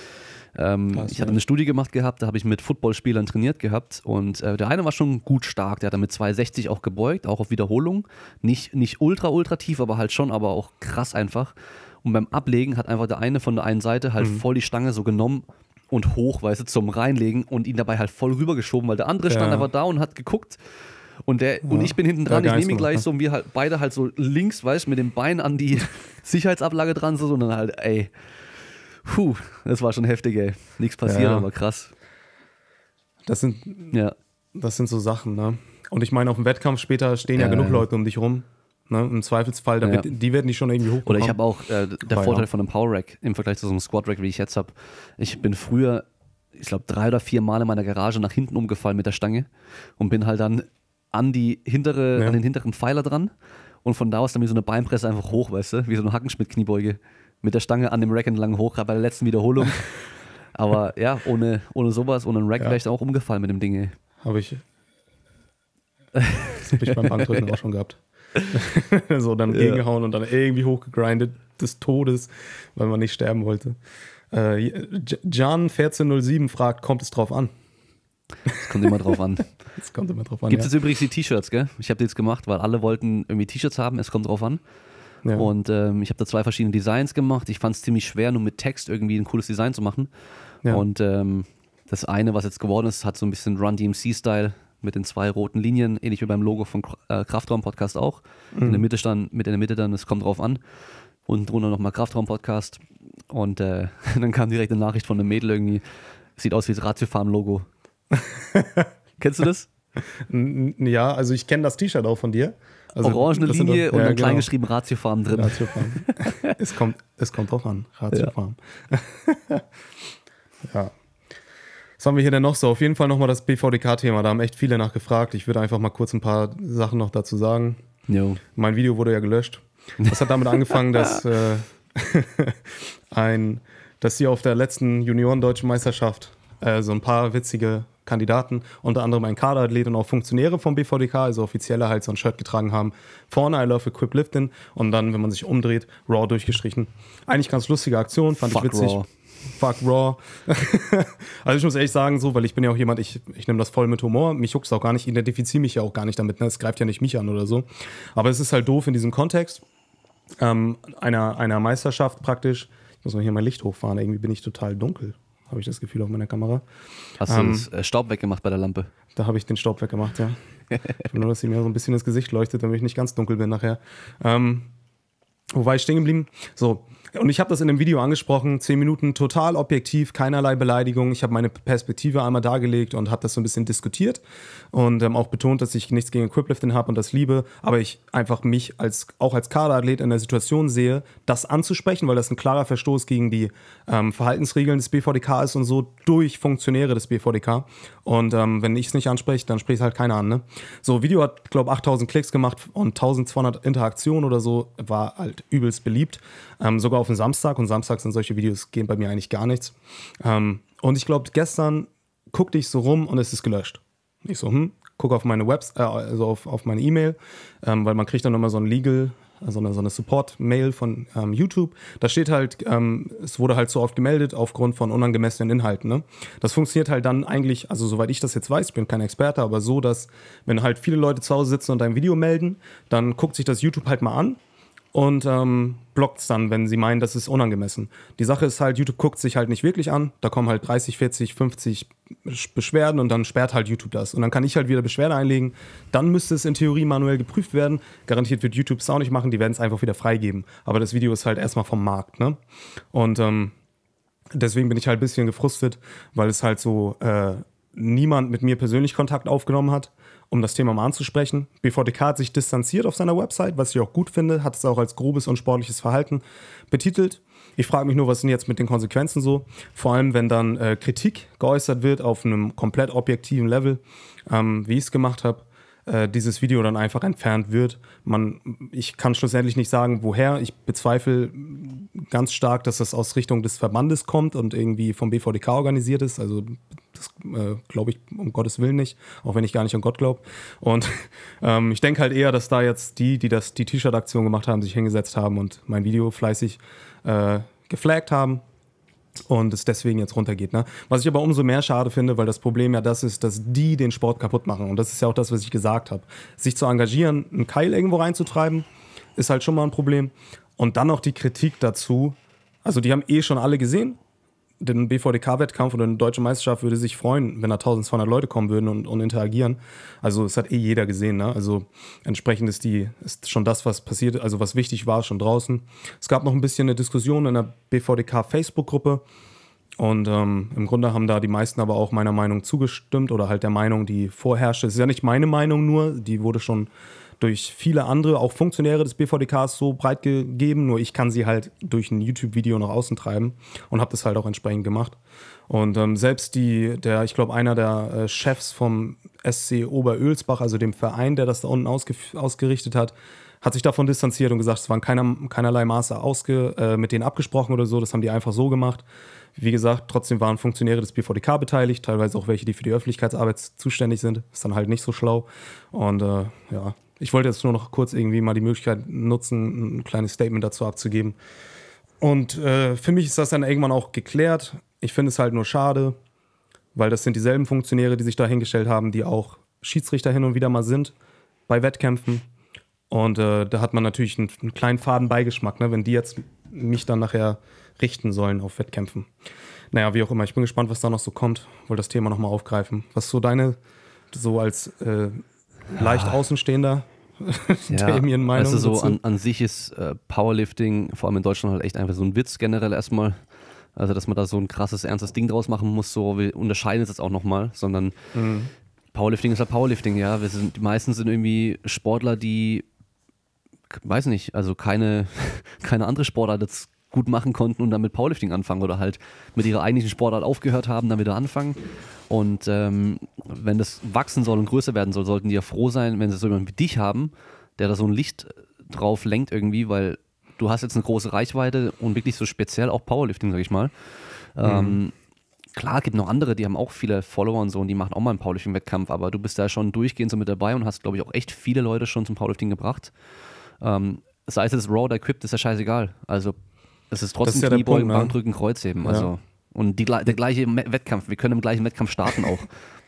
ähm, Krass, ich hatte eine Studie gemacht gehabt, da habe ich mit Footballspielern trainiert gehabt und äh, der eine war schon gut stark, der hat damit 260 auch gebeugt, auch auf Wiederholung. Nicht, nicht ultra, ultra tief, aber halt schon, aber auch krass einfach. Und beim Ablegen hat einfach der eine von der einen Seite halt mhm. voll die Stange so genommen und hoch, weißt du, zum Reinlegen und ihn dabei halt voll rübergeschoben, weil der andere ja. stand einfach da und hat geguckt. Und, der, ja. und ich bin hinten dran, ich nehme ihn gleich ne? so und wir halt beide halt so links, weißt du, mit dem Bein an die Sicherheitsablage dran so, sondern halt, ey, Puh, das war schon heftig, ey. Nichts passiert, ja. aber krass. Das sind, ja. das sind so Sachen, ne? Und ich meine, auf dem Wettkampf später stehen ja, ja genug Leute um dich rum. Ne? Im Zweifelsfall, ja. die werden die schon irgendwie hochbekommen. Oder ich habe auch äh, der oh, Vorteil von einem Power Rack im Vergleich zu so einem Squat Rack, wie ich jetzt habe. Ich bin früher, ich glaube, drei oder vier Mal in meiner Garage nach hinten umgefallen mit der Stange und bin halt dann an die hintere, an den hinteren Pfeiler dran und von da aus dann wie so eine Beinpresse einfach hoch, weißt du, wie so eine Hackenschmidt-Kniebeuge mit der Stange an dem Rack entlang hoch, gerade bei der letzten Wiederholung. Aber ja, ohne, ohne sowas, ohne einen Rack ja. wäre ich dann auch umgefallen mit dem Ding. Habe ich. Das habe ich beim Bankdrücken auch schon gehabt. so, dann ja. gegengehauen und dann irgendwie hochgegrindet des Todes, weil man nicht sterben wollte. Äh, Jan1407 fragt, kommt es drauf an? Es kommt immer drauf an. Es kommt immer drauf an. Gibt es ja. übrigens die T-Shirts, gell? Ich habe die jetzt gemacht, weil alle wollten irgendwie T-Shirts haben, es kommt drauf an. Ja. Und ähm, ich habe da zwei verschiedene Designs gemacht. Ich fand es ziemlich schwer, nur mit Text irgendwie ein cooles Design zu machen. Ja. Und ähm, das eine, was jetzt geworden ist, hat so ein bisschen Run DMC-Style mit den zwei roten Linien, ähnlich wie beim Logo von äh, Kraftraum Podcast auch. Mhm. In der mhm. Mitte stand, mit in der Mitte dann, es kommt drauf an. Unten drunter nochmal Kraftraum Podcast. Und äh, dann kam direkt eine Nachricht von einem Mädel irgendwie, sieht aus wie das Ratiofarm-Logo. Kennst du das? Ja, also ich kenne das T-Shirt auch von dir. Also, Orangene Linie doch, und ja, dann genau. geschrieben Ratiofarm drin. Ratiofarm. es, kommt, es kommt drauf an. Ratiofarm. Ja. ja. Was haben wir hier denn noch so? Auf jeden Fall nochmal das BVDK-Thema. Da haben echt viele nachgefragt. Ich würde einfach mal kurz ein paar Sachen noch dazu sagen. Jo. Mein Video wurde ja gelöscht. Das hat damit angefangen, dass, äh, ein, dass sie auf der letzten Juniorendeutschen Meisterschaft äh, so ein paar witzige Kandidaten, unter anderem ein Kaderathlet und auch Funktionäre vom BVDK, also Offizielle halt so ein Shirt getragen haben. Vorne I love equip lifting und dann, wenn man sich umdreht, Raw durchgestrichen. Eigentlich ganz lustige Aktion, fand Fuck ich witzig. Raw. Fuck Raw. also ich muss ehrlich sagen, so, weil ich bin ja auch jemand, ich, ich nehme das voll mit Humor, mich juckt auch gar nicht, identifiziere mich ja auch gar nicht damit, ne? es greift ja nicht mich an oder so. Aber es ist halt doof in diesem Kontext ähm, einer, einer Meisterschaft praktisch. Ich muss mal hier mein Licht hochfahren, irgendwie bin ich total dunkel habe ich das Gefühl auf meiner Kamera. Hast ähm, du den äh, Staub weggemacht bei der Lampe? Da habe ich den Staub weggemacht, ja. nur, dass sie mir so ein bisschen ins Gesicht leuchtet, damit ich nicht ganz dunkel bin nachher. Ähm, wo war ich stehen geblieben? So, und ich habe das in dem Video angesprochen, zehn Minuten total objektiv, keinerlei Beleidigung. Ich habe meine Perspektive einmal dargelegt und habe das so ein bisschen diskutiert und ähm, auch betont, dass ich nichts gegen Quiplifting habe und das liebe, aber ich einfach mich als auch als Kaderathlet in der Situation sehe, das anzusprechen, weil das ein klarer Verstoß gegen die ähm, Verhaltensregeln des BVDK ist und so durch Funktionäre des BVDK. Und ähm, wenn ich es nicht anspreche, dann spricht halt keiner an. Ne? So, Video hat, glaube ich, 8000 Klicks gemacht und 1200 Interaktionen oder so, war halt übelst beliebt. Ähm, sogar auf den Samstag. Und Samstag sind solche Videos, gehen bei mir eigentlich gar nichts. Ähm, und ich glaube, gestern guckte ich so rum und es ist gelöscht. Ich so, hm, gucke auf meine Webs, äh, also auf, auf meine E-Mail, ähm, weil man kriegt dann immer so ein Legal so eine, so eine Support-Mail von ähm, YouTube. Da steht halt, ähm, es wurde halt so oft gemeldet aufgrund von unangemessenen Inhalten. Ne? Das funktioniert halt dann eigentlich, also soweit ich das jetzt weiß, ich bin kein Experte, aber so, dass wenn halt viele Leute zu Hause sitzen und ein Video melden, dann guckt sich das YouTube halt mal an und ähm, blockt es dann, wenn sie meinen, das ist unangemessen. Die Sache ist halt, YouTube guckt sich halt nicht wirklich an. Da kommen halt 30, 40, 50 Beschwerden und dann sperrt halt YouTube das. Und dann kann ich halt wieder Beschwerde einlegen. Dann müsste es in Theorie manuell geprüft werden. Garantiert wird YouTube es auch nicht machen. Die werden es einfach wieder freigeben. Aber das Video ist halt erstmal vom Markt. Ne? Und ähm, deswegen bin ich halt ein bisschen gefrustet, weil es halt so äh, niemand mit mir persönlich Kontakt aufgenommen hat um das Thema mal anzusprechen. BVDK hat sich distanziert auf seiner Website, was ich auch gut finde, hat es auch als grobes und sportliches Verhalten betitelt. Ich frage mich nur, was sind jetzt mit den Konsequenzen so? Vor allem, wenn dann äh, Kritik geäußert wird auf einem komplett objektiven Level, ähm, wie ich es gemacht habe. Äh, dieses Video dann einfach entfernt wird. Man, ich kann schlussendlich nicht sagen, woher. Ich bezweifle ganz stark, dass das aus Richtung des Verbandes kommt und irgendwie vom BVDK organisiert ist. Also das äh, glaube ich um Gottes Willen nicht, auch wenn ich gar nicht an Gott glaube. Und ähm, ich denke halt eher, dass da jetzt die, die das, die T-Shirt-Aktion gemacht haben, sich hingesetzt haben und mein Video fleißig äh, geflaggt haben und es deswegen jetzt runtergeht. Ne? Was ich aber umso mehr schade finde, weil das Problem ja das ist, dass die den Sport kaputt machen. Und das ist ja auch das, was ich gesagt habe. Sich zu engagieren, einen Keil irgendwo reinzutreiben, ist halt schon mal ein Problem. Und dann noch die Kritik dazu. Also die haben eh schon alle gesehen den BVDK-Wettkampf oder eine deutsche Meisterschaft würde sich freuen, wenn da 1200 Leute kommen würden und, und interagieren. Also es hat eh jeder gesehen. Ne? Also entsprechend ist, die, ist schon das, was passiert, also was wichtig war, schon draußen. Es gab noch ein bisschen eine Diskussion in der BVDK-Facebook-Gruppe. Und ähm, im Grunde haben da die meisten aber auch meiner Meinung zugestimmt oder halt der Meinung, die vorherrscht. Es ist ja nicht meine Meinung nur, die wurde schon durch viele andere, auch Funktionäre des BVDKs so breit gegeben, nur ich kann sie halt durch ein YouTube-Video nach außen treiben und habe das halt auch entsprechend gemacht. Und ähm, selbst die, der, ich glaube, einer der äh, Chefs vom SC Oberölsbach, also dem Verein, der das da unten ausgerichtet hat, hat sich davon distanziert und gesagt, es waren keiner, keinerlei Maße ausge, äh, mit denen abgesprochen oder so, das haben die einfach so gemacht. Wie gesagt, trotzdem waren Funktionäre des BVDK beteiligt, teilweise auch welche, die für die Öffentlichkeitsarbeit zuständig sind. Ist dann halt nicht so schlau. Und äh, ja, ich wollte jetzt nur noch kurz irgendwie mal die Möglichkeit nutzen, ein kleines Statement dazu abzugeben. Und äh, für mich ist das dann irgendwann auch geklärt. Ich finde es halt nur schade, weil das sind dieselben Funktionäre, die sich da hingestellt haben, die auch Schiedsrichter hin und wieder mal sind bei Wettkämpfen. Und äh, da hat man natürlich einen, einen kleinen Fadenbeigeschmack, ne, wenn die jetzt mich dann nachher richten sollen auf Wettkämpfen. Naja, wie auch immer. Ich bin gespannt, was da noch so kommt. Wollte das Thema nochmal aufgreifen. Was so deine, so als äh, leicht Außenstehender, ja, Damien Meinung. Also so an, an, sich ist äh, Powerlifting, vor allem in Deutschland, halt echt einfach so ein Witz generell erstmal. Also, dass man da so ein krasses, ernstes Ding draus machen muss, so wir unterscheiden es jetzt auch nochmal, sondern mhm. Powerlifting ist ja halt Powerlifting, ja. Wir sind, die meisten sind irgendwie Sportler, die, weiß nicht, also keine, keine andere Sportart jetzt gut machen konnten und dann mit Powerlifting anfangen oder halt mit ihrer eigentlichen Sportart aufgehört haben, dann wieder anfangen. Und ähm, wenn das wachsen soll und größer werden soll, sollten die ja froh sein, wenn sie so jemanden wie dich haben, der da so ein Licht drauf lenkt irgendwie, weil du hast jetzt eine große Reichweite und wirklich so speziell auch Powerlifting, sag ich mal. Ähm, mhm. Ähm, klar, gibt noch andere, die haben auch viele Follower und so und die machen auch mal einen Powerlifting-Wettkampf, aber du bist da schon durchgehend so mit dabei und hast, glaube ich, auch echt viele Leute schon zum Powerlifting gebracht. Ähm, sei es jetzt Raw oder Equipped, ist ja scheißegal. Also es ist trotzdem das ist ja Kniebeugen, ne? Bankdrücken, Kreuzheben. Also. Ja. Und die, der gleiche Wettkampf. Wir können im gleichen Wettkampf starten auch.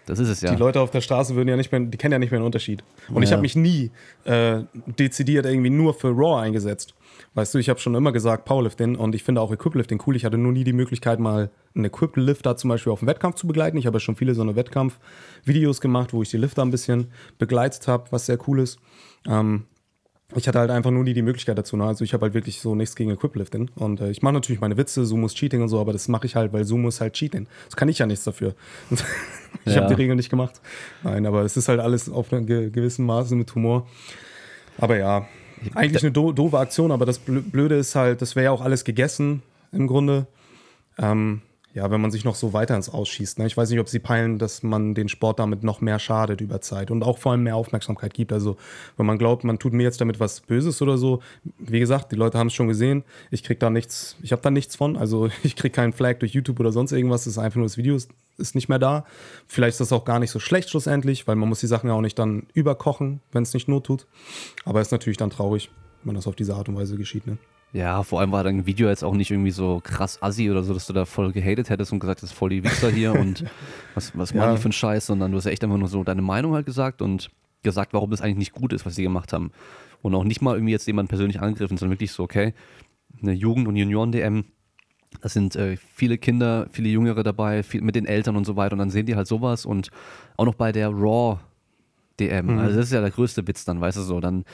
Das ist es ja. Die Leute auf der Straße würden ja nicht mehr, die kennen ja nicht mehr den Unterschied. Und ja. ich habe mich nie äh, dezidiert irgendwie nur für Raw eingesetzt. Weißt du, ich habe schon immer gesagt Powerlifting und ich finde auch Equiplifting cool. Ich hatte nur nie die Möglichkeit, mal einen Equiplifter zum Beispiel auf einen Wettkampf zu begleiten. Ich habe ja schon viele so eine Wettkampf-Videos gemacht, wo ich die Lifter ein bisschen begleitet habe, was sehr cool ist. Ähm, ich hatte halt einfach nur nie die Möglichkeit dazu. Ne? Also ich habe halt wirklich so nichts gegen Equiplifting. Und äh, ich mache natürlich meine Witze, Sumo ist Cheating und so, aber das mache ich halt, weil Sumo ist halt Cheating. Das kann ich ja nichts dafür. ich ja. habe die Regeln nicht gemacht. Nein, aber es ist halt alles auf einem ge gewissen Maße mit Humor. Aber ja, eigentlich eine do doofe Aktion, aber das Blöde ist halt, das wäre ja auch alles gegessen im Grunde. Ähm, ja, wenn man sich noch so weiter ins Ausschießt. Ne? Ich weiß nicht, ob sie peilen, dass man den Sport damit noch mehr schadet über Zeit und auch vor allem mehr Aufmerksamkeit gibt. Also, wenn man glaubt, man tut mir jetzt damit was Böses oder so, wie gesagt, die Leute haben es schon gesehen. Ich krieg da nichts, ich habe da nichts von. Also, ich krieg keinen Flag durch YouTube oder sonst irgendwas. Das ist einfach nur das Video, ist, ist nicht mehr da. Vielleicht ist das auch gar nicht so schlecht schlussendlich, weil man muss die Sachen ja auch nicht dann überkochen, wenn es nicht Not tut. Aber ist natürlich dann traurig, wenn das auf diese Art und Weise geschieht. Ne? Ja, vor allem war dein Video jetzt auch nicht irgendwie so krass assi oder so, dass du da voll gehatet hättest und gesagt hast, voll die Wichser hier und was, was ja. machen die für einen Scheiß, sondern du hast ja echt einfach nur so deine Meinung halt gesagt und gesagt, warum das eigentlich nicht gut ist, was sie gemacht haben. Und auch nicht mal irgendwie jetzt jemanden persönlich angegriffen, sondern wirklich so, okay, eine Jugend- und Junioren-DM, da sind äh, viele Kinder, viele Jüngere dabei, viel, mit den Eltern und so weiter und dann sehen die halt sowas und auch noch bei der Raw DM. Mhm. Also das ist ja der größte Witz dann, weißt du so. Dann,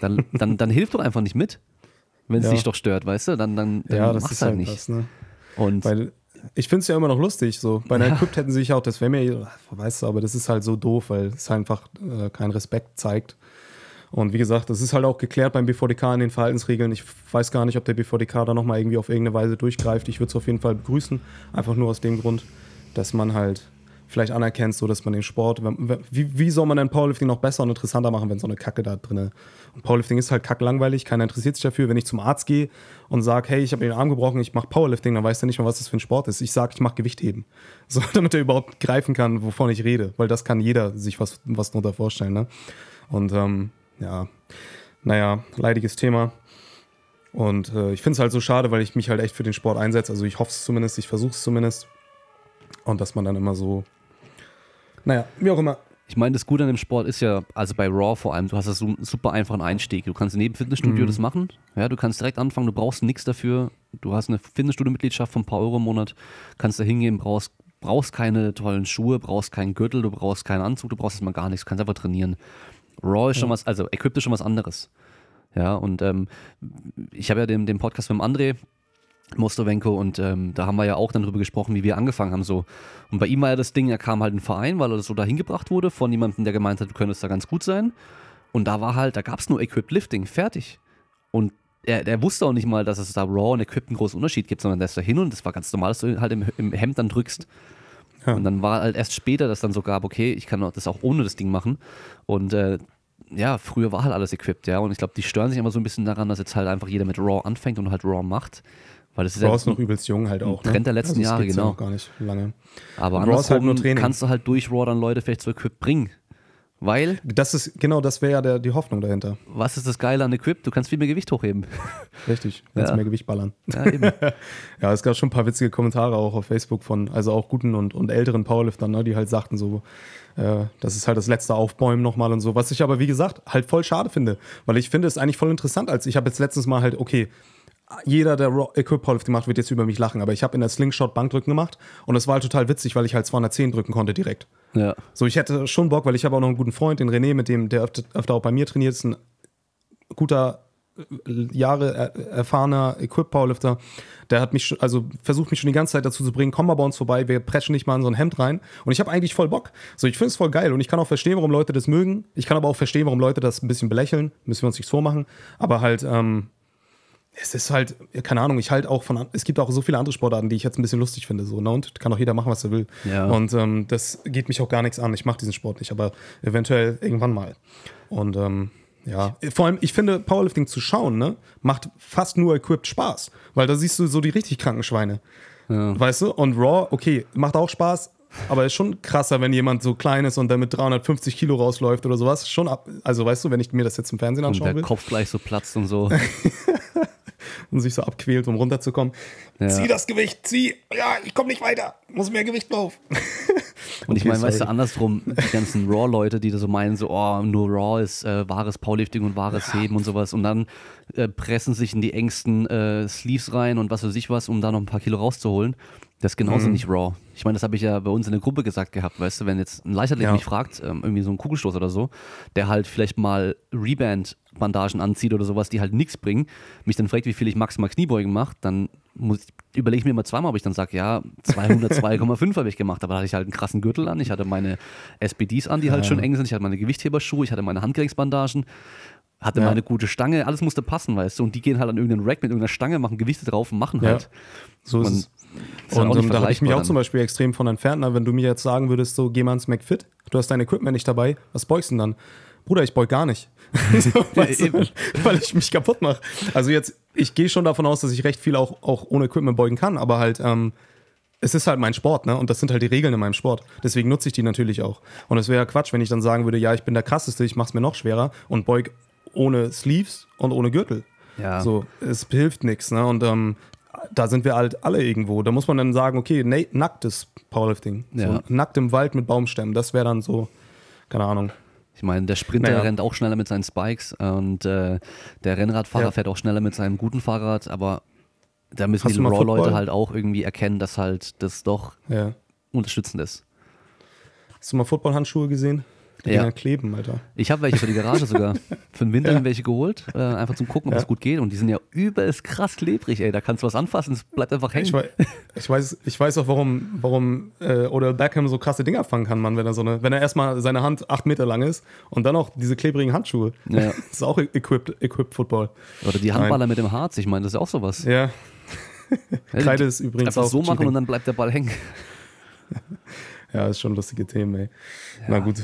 dann, dann, dann hilft doch einfach nicht mit wenn es ja. dich doch stört, weißt du? Dann, dann, dann ja, das mach's ist halt, halt nicht. Krass, ne? Und Weil ich finde es ja immer noch lustig. So. Bei Equipped hätten sie sich auch, das wäre mir, weißt du, aber das ist halt so doof, weil es einfach äh, keinen Respekt zeigt. Und wie gesagt, das ist halt auch geklärt beim BVDK in den Verhaltensregeln. Ich weiß gar nicht, ob der BVDK da nochmal irgendwie auf irgendeine Weise durchgreift. Ich würde es auf jeden Fall begrüßen. Einfach nur aus dem Grund, dass man halt vielleicht anerkennst, so dass man den Sport, wie, wie soll man denn Powerlifting noch besser und interessanter machen, wenn so eine Kacke da drin ist? Und Powerlifting ist halt kacklangweilig, keiner interessiert sich dafür. Wenn ich zum Arzt gehe und sage, hey, ich habe den Arm gebrochen, ich mache Powerlifting, dann weiß der nicht mal, was das für ein Sport ist. Ich sage, ich mache Gewichtheben, so, damit er überhaupt greifen kann, wovon ich rede, weil das kann jeder sich was, was darunter vorstellen. Ne? Und ähm, ja, naja, leidiges Thema. Und äh, ich finde es halt so schade, weil ich mich halt echt für den Sport einsetze. Also ich hoffe es zumindest, ich versuche es zumindest. Und dass man dann immer so naja, wie auch immer. Ich meine, das Gute an dem Sport ist ja, also bei Raw vor allem, du hast das einen super einfachen Einstieg. Du kannst neben Fitnessstudio mhm. das machen. Ja, du kannst direkt anfangen, du brauchst nichts dafür. Du hast eine Fitnessstudio-Mitgliedschaft von ein paar Euro im Monat, kannst da hingehen, brauchst, brauchst keine tollen Schuhe, brauchst keinen Gürtel, du brauchst keinen Anzug, du brauchst erstmal gar nichts, du kannst einfach trainieren. Raw ist schon was, also Equipped ist schon was anderes. Ja, und ähm, ich habe ja den, den Podcast mit dem André, Mostovenko und ähm, da haben wir ja auch dann drüber gesprochen, wie wir angefangen haben so. Und bei ihm war ja das Ding, er kam halt ein Verein, weil er so dahin gebracht wurde von jemandem, der gemeint hat, du könntest da ganz gut sein. Und da war halt, da gab es nur Equipped Lifting, fertig. Und er, er, wusste auch nicht mal, dass es da Raw und Equipped einen großen Unterschied gibt, sondern der ist da hin und das war ganz normal, dass du halt im, im Hemd dann drückst. Ja. Und dann war halt erst später, dass dann so gab, okay, ich kann das auch ohne das Ding machen. Und äh, ja, früher war halt alles equipped, ja. Und ich glaube, die stören sich immer so ein bisschen daran, dass jetzt halt einfach jeder mit Raw anfängt und halt Raw macht. Weil das ist Raw ist noch übelst jung halt auch. Ne? Trend der letzten also Jahre, genau. Ja gar nicht lange. Aber halt andersrum halt kannst du halt durch Raw dann Leute vielleicht zu Equip bringen. Weil. Das ist, genau, das wäre ja der, die Hoffnung dahinter. Was ist das Geile an Equip? Du kannst viel mehr Gewicht hochheben. Richtig, kannst ja. mehr Gewicht ballern. Ja, eben. ja, es gab schon ein paar witzige Kommentare auch auf Facebook von, also auch guten und, und älteren Powerliftern, ne, die halt sagten so, äh, das ist halt das letzte Aufbäumen nochmal und so. Was ich aber, wie gesagt, halt voll schade finde. Weil ich finde es eigentlich voll interessant, als ich habe jetzt letztens mal halt, okay, jeder, der Equip Powerlift gemacht wird, jetzt über mich lachen, aber ich habe in der Slingshot Bankdrücken gemacht und es war halt total witzig, weil ich halt 210 drücken konnte direkt. Ja. So, ich hätte schon Bock, weil ich habe auch noch einen guten Freund, den René, mit dem, der öfter, öfter auch bei mir trainiert, ist ein guter äh, Jahre erfahrener Equip Powerlifter, der hat mich also versucht mich schon die ganze Zeit dazu zu bringen, komm mal bei uns vorbei, wir preschen dich mal in so ein Hemd rein und ich habe eigentlich voll Bock. So ich finde es voll geil und ich kann auch verstehen, warum Leute das mögen. Ich kann aber auch verstehen, warum Leute das ein bisschen belächeln, müssen wir uns nichts vormachen, aber halt ähm, es ist halt, keine Ahnung, ich halt auch von, es gibt auch so viele andere Sportarten, die ich jetzt ein bisschen lustig finde, so, ne? Und kann auch jeder machen, was er will. Ja. Und ähm, das geht mich auch gar nichts an. Ich mache diesen Sport nicht, aber eventuell irgendwann mal. Und ähm, ja, vor allem, ich finde, Powerlifting zu schauen, ne, macht fast nur equipped Spaß, weil da siehst du so die richtig kranken Schweine. Ja. Weißt du? Und Raw, okay, macht auch Spaß, aber ist schon krasser, wenn jemand so klein ist und dann mit 350 Kilo rausläuft oder sowas. Schon ab, also weißt du, wenn ich mir das jetzt im Fernsehen anschaue. Und der will. Kopf gleich so platzt und so. und sich so abquält, um runterzukommen. Ja. Zieh das Gewicht, zieh, ja, ich komme nicht weiter, muss mehr Gewicht drauf. und ich okay, meine, weißt du, andersrum, die ganzen Raw-Leute, die da so meinen, so, oh, nur Raw ist äh, wahres Powlifting und wahres Heben und sowas und dann äh, pressen sich in die engsten äh, Sleeves rein und was weiß ich was, um da noch ein paar Kilo rauszuholen. Das ist genauso mhm. nicht Raw. Ich meine, das habe ich ja bei uns in der Gruppe gesagt gehabt, weißt du, wenn jetzt ein Leichtathlet ja. mich fragt, ähm, irgendwie so ein Kugelstoß oder so, der halt vielleicht mal Reband-Bandagen anzieht oder sowas, die halt nichts bringen, mich dann fragt, wie viel ich maximal Kniebeugen mache, dann überlege ich mir immer zweimal, ob ich dann sage, ja, 202,5 habe ich gemacht, aber da hatte ich halt einen krassen Gürtel an, ich hatte meine SPDs an, die halt ja. schon eng sind, ich hatte meine Gewichtheberschuhe, ich hatte meine Handgelenksbandagen hatte ja. mal eine gute Stange, alles musste passen, weißt du. Und die gehen halt an irgendeinen Rack mit irgendeiner Stange, machen Gewichte drauf und machen halt. Ja. So ist und es und ähm, da habe ich mich auch zum Beispiel extrem von entfernt. Na, wenn du mir jetzt sagen würdest, so geh mal ins McFit, du hast dein Equipment nicht dabei, was beugst du denn dann? Bruder, ich beug gar nicht. weißt du, weil ich mich kaputt mache. Also jetzt, ich gehe schon davon aus, dass ich recht viel auch, auch ohne Equipment beugen kann, aber halt, ähm, es ist halt mein Sport, ne? Und das sind halt die Regeln in meinem Sport. Deswegen nutze ich die natürlich auch. Und es wäre ja Quatsch, wenn ich dann sagen würde, ja, ich bin der krasseste, ich mach's mir noch schwerer und beug ohne Sleeves und ohne Gürtel. Ja. So, es hilft nichts, ne? Und ähm, da sind wir halt alle irgendwo. Da muss man dann sagen, okay, nee, nacktes Powerlifting. Ja. So, nackt im Wald mit Baumstämmen, das wäre dann so, keine Ahnung. Ich meine, der Sprinter naja. rennt auch schneller mit seinen Spikes und äh, der Rennradfahrer ja. fährt auch schneller mit seinem guten Fahrrad, aber da müssen Hast die Raw-Leute halt auch irgendwie erkennen, dass halt das doch ja. unterstützend ist. Hast du mal Footballhandschuhe gesehen? Die ja. kleben, Alter. Ich habe welche für die Garage sogar. für den Winter ja. welche geholt, äh, einfach zum gucken, ob es gut geht. Und die sind ja übelst krass klebrig, ey. Da kannst du was anfassen, es bleibt einfach hängen. Ich weiß, ich weiß, ich weiß auch, warum, warum äh, Odell Beckham so krasse Dinger fangen kann, Mann, wenn er so eine, wenn er erstmal seine Hand acht Meter lang ist und dann auch diese klebrigen Handschuhe. Ja. das ist auch Equipped, equipped Football. Oder die Handballer Nein. mit dem Harz, ich meine, das ist auch sowas. Ja. Kreide ist übrigens einfach auch. so machen cheating. und dann bleibt der Ball hängen. ja, ist schon lustige Themen, ey. Na gut.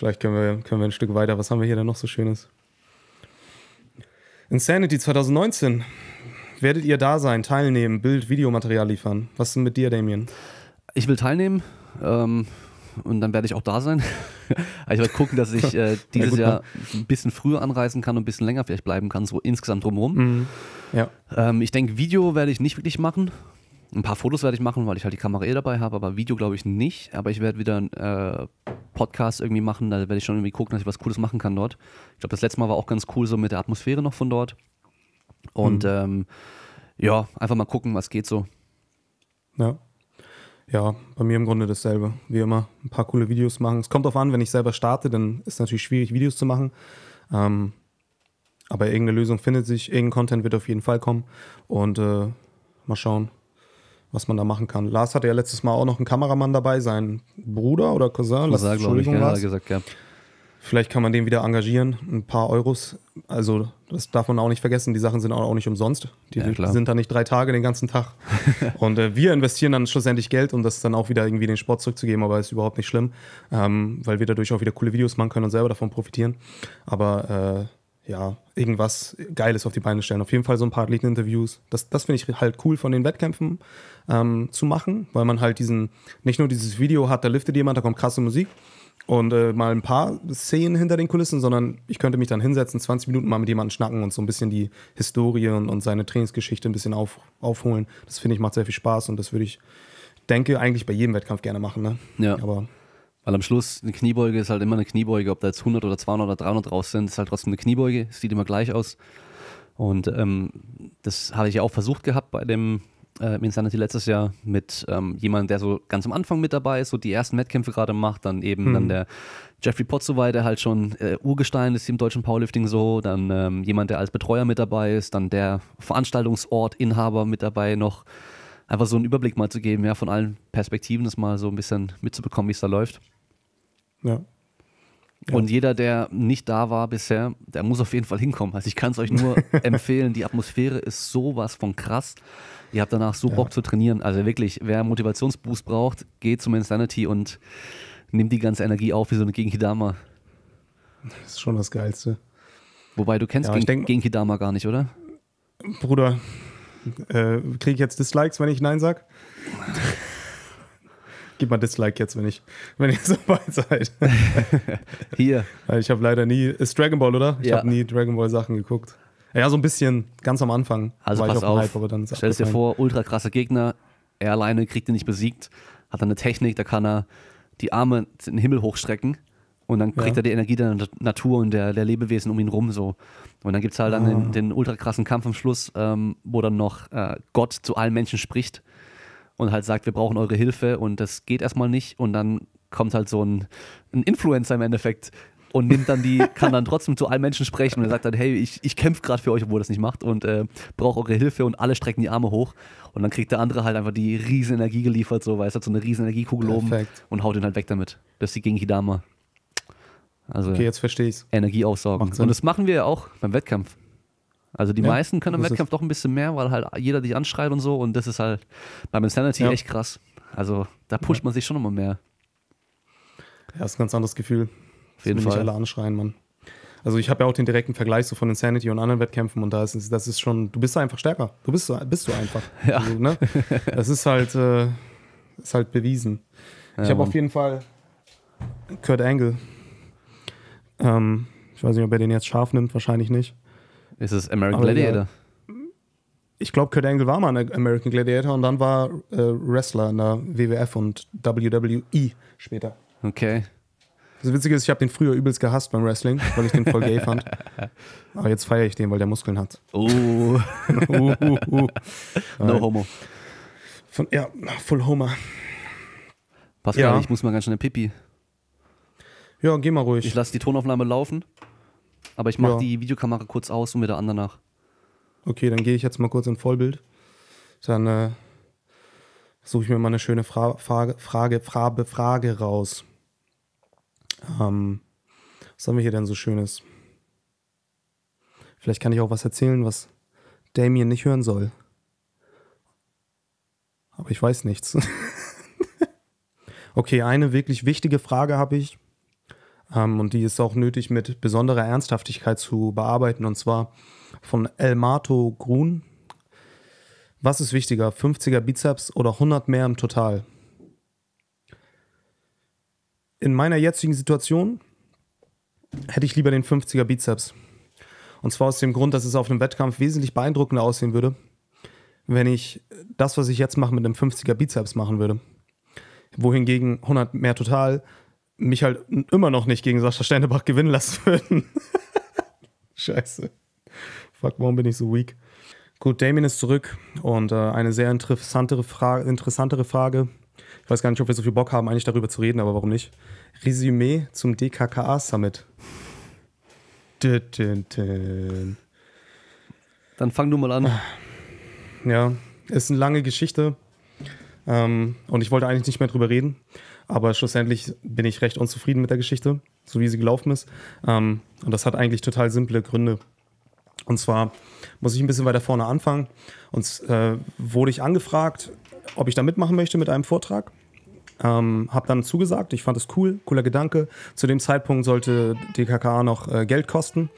Vielleicht können wir, können wir ein Stück weiter. Was haben wir hier denn noch so Schönes? Insanity 2019. Werdet ihr da sein, teilnehmen, Bild, Videomaterial liefern? Was ist denn mit dir, Damien? Ich will teilnehmen ähm, und dann werde ich auch da sein. Also ich werde gucken, dass ich äh, dieses ja, ne? Jahr ein bisschen früher anreisen kann und ein bisschen länger vielleicht bleiben kann, so insgesamt drumherum. Mhm. Ja. Ähm, ich denke, Video werde ich nicht wirklich machen, ein paar Fotos werde ich machen, weil ich halt die Kamera eh dabei habe, aber Video glaube ich nicht. Aber ich werde wieder einen äh, Podcast irgendwie machen, da werde ich schon irgendwie gucken, dass ich was Cooles machen kann dort. Ich glaube, das letzte Mal war auch ganz cool so mit der Atmosphäre noch von dort. Und mhm. ähm, ja, einfach mal gucken, was geht so. Ja. Ja, bei mir im Grunde dasselbe. Wie immer, ein paar coole Videos machen. Es kommt darauf an, wenn ich selber starte, dann ist es natürlich schwierig, Videos zu machen. Ähm, aber irgendeine Lösung findet sich, irgendein Content wird auf jeden Fall kommen. Und äh, mal schauen, was man da machen kann. Lars hatte ja letztes Mal auch noch einen Kameramann dabei, sein Bruder oder Cousin, Cousin Entschuldigung, ich, Lars. Gesagt, ja. Vielleicht kann man den wieder engagieren, ein paar Euros. Also das darf man auch nicht vergessen, die Sachen sind auch nicht umsonst. Die ja, sind da nicht drei Tage den ganzen Tag. und äh, wir investieren dann schlussendlich Geld, um das dann auch wieder irgendwie den Sport zurückzugeben, aber ist überhaupt nicht schlimm, ähm, weil wir dadurch auch wieder coole Videos machen können und selber davon profitieren. Aber äh, ja, irgendwas Geiles auf die Beine stellen. Auf jeden Fall so ein paar Athleteninterviews. Das, das finde ich halt cool von den Wettkämpfen ähm, zu machen, weil man halt diesen, nicht nur dieses Video hat, da liftet jemand, da kommt krasse Musik und äh, mal ein paar Szenen hinter den Kulissen, sondern ich könnte mich dann hinsetzen, 20 Minuten mal mit jemandem schnacken und so ein bisschen die Historie und, und seine Trainingsgeschichte ein bisschen auf, aufholen. Das finde ich macht sehr viel Spaß und das würde ich, denke, eigentlich bei jedem Wettkampf gerne machen. Ne? Ja. Aber weil am Schluss eine Kniebeuge ist halt immer eine Kniebeuge, ob da jetzt 100 oder 200 oder 300 raus sind, ist halt trotzdem eine Kniebeuge, sieht immer gleich aus. Und ähm, das habe ich ja auch versucht gehabt bei dem äh, Insanity letztes Jahr mit ähm, jemandem, der so ganz am Anfang mit dabei ist, so die ersten Wettkämpfe gerade macht, dann eben mhm. dann der Jeffrey Potzowai, der halt schon äh, Urgestein ist im deutschen Powerlifting so, dann ähm, jemand, der als Betreuer mit dabei ist, dann der Veranstaltungsortinhaber mit dabei noch einfach so einen Überblick mal zu geben, ja, von allen Perspektiven, das mal so ein bisschen mitzubekommen, wie es da läuft. Ja. Ja. Und jeder, der nicht da war bisher, der muss auf jeden Fall hinkommen. Also ich kann es euch nur empfehlen. Die Atmosphäre ist sowas von krass. Ihr habt danach so Bock zu trainieren. Also wirklich, wer Motivationsboost braucht, geht zum Insanity und nimmt die ganze Energie auf wie so eine gegen Hidama. Das ist schon das Geilste. Wobei du kennst ja, gegen, denk, gegen gar nicht, oder? Bruder, äh, Kriege ich jetzt Dislikes, wenn ich Nein sage? Gib mal Dislike jetzt, wenn ich, wenn ihr so weit seid. Hier. Ich habe leider nie. Ist Dragon Ball, oder? Ich ja. habe nie Dragon Ball Sachen geguckt. Ja, so ein bisschen ganz am Anfang. Also pass auf. Hype, Stell dir vor, ultra krasser Gegner. Er alleine kriegt ihn nicht besiegt. Hat dann eine Technik, da kann er die Arme in den Himmel hochstrecken und dann kriegt ja. er die Energie der Natur und der, der Lebewesen um ihn rum so. Und dann gibt es halt dann oh. den, ah. den ultra krassen Kampf am Schluss, ähm, wo dann noch äh, Gott zu allen Menschen spricht und halt sagt, wir brauchen eure Hilfe und das geht erstmal nicht. Und dann kommt halt so ein, ein Influencer im Endeffekt und nimmt dann die, kann dann trotzdem zu allen Menschen sprechen und sagt dann, hey, ich, ich kämpfe gerade für euch, obwohl er das nicht macht und äh, brauche eure Hilfe und alle strecken die Arme hoch. Und dann kriegt der andere halt einfach die riesen Energie geliefert, so, weil es hat so eine riesen Energiekugel oben und haut ihn halt weg damit. Das ist die Genki Dama. Also okay, jetzt verstehe ich Energie aufsaugen. Und das machen wir ja auch beim Wettkampf. Also die ja, meisten können im Wettkampf doch ein bisschen mehr, weil halt jeder dich anschreit und so. Und das ist halt beim Insanity ja. echt krass. Also da pusht ja. man sich schon immer mehr. Ja, ist ein ganz anderes Gefühl. Auf jeden Fall. Nicht alle anschreien, Mann. Also ich habe ja auch den direkten Vergleich so von Insanity und anderen Wettkämpfen und da ist das ist schon, du bist einfach stärker. Du bist, bist du einfach. ja. Also, ne? Das ist halt, äh, ist halt bewiesen. ich habe auf jeden Fall Kurt Angle ähm, ich weiß nicht, ob er den jetzt scharf nimmt, wahrscheinlich nicht. Ist es American Aber Gladiator? Ja, ich glaube, Kurt Angle war mal ein American Gladiator und dann war äh, Wrestler in der WWF und WWE später. Okay. Das Witzige ist, ich habe den früher übelst gehasst beim Wrestling, weil ich den voll gay fand. Aber jetzt feiere ich den, weil der Muskeln hat. Oh. Uh, uh, uh, uh. No homo. Von, ja, full homer. Pascal, ja. ich muss mal ganz schnell pipi. Ja, geh mal ruhig. Ich lasse die Tonaufnahme laufen, aber ich mache ja. die Videokamera kurz aus und mir der anderen nach. Okay, dann gehe ich jetzt mal kurz in Vollbild. Dann äh, suche ich mir mal eine schöne Fra Frage, Frage, Frage, Frage raus. Ähm, was haben wir hier denn so Schönes? Vielleicht kann ich auch was erzählen, was Damien nicht hören soll. Aber ich weiß nichts. okay, eine wirklich wichtige Frage habe ich. Ähm, und die ist auch nötig mit besonderer Ernsthaftigkeit zu bearbeiten. Und zwar von Elmato Grun. Was ist wichtiger, 50er Bizeps oder 100 mehr im Total? In meiner jetzigen Situation hätte ich lieber den 50er Bizeps. Und zwar aus dem Grund, dass es auf einem Wettkampf wesentlich beeindruckender aussehen würde, wenn ich das, was ich jetzt mache, mit einem 50er Bizeps machen würde. Wohingegen 100 mehr total mich halt immer noch nicht gegen Sascha Steinebach gewinnen lassen würden. Scheiße. Fuck, warum bin ich so weak? Gut, Damien ist zurück und äh, eine sehr interessantere, Fra interessantere Frage. Ich weiß gar nicht, ob wir so viel Bock haben, eigentlich darüber zu reden, aber warum nicht? Resümee zum DKKA Summit. Dann fang du mal an. Ja, ist eine lange Geschichte. Ähm, und ich wollte eigentlich nicht mehr drüber reden. Aber schlussendlich bin ich recht unzufrieden mit der Geschichte, so wie sie gelaufen ist. Ähm, und das hat eigentlich total simple Gründe. Und zwar muss ich ein bisschen weiter vorne anfangen. Und äh, wurde ich angefragt, ob ich da mitmachen möchte mit einem Vortrag. Ähm, habe dann zugesagt, ich fand es cool, cooler Gedanke. Zu dem Zeitpunkt sollte DKK noch äh, Geld kosten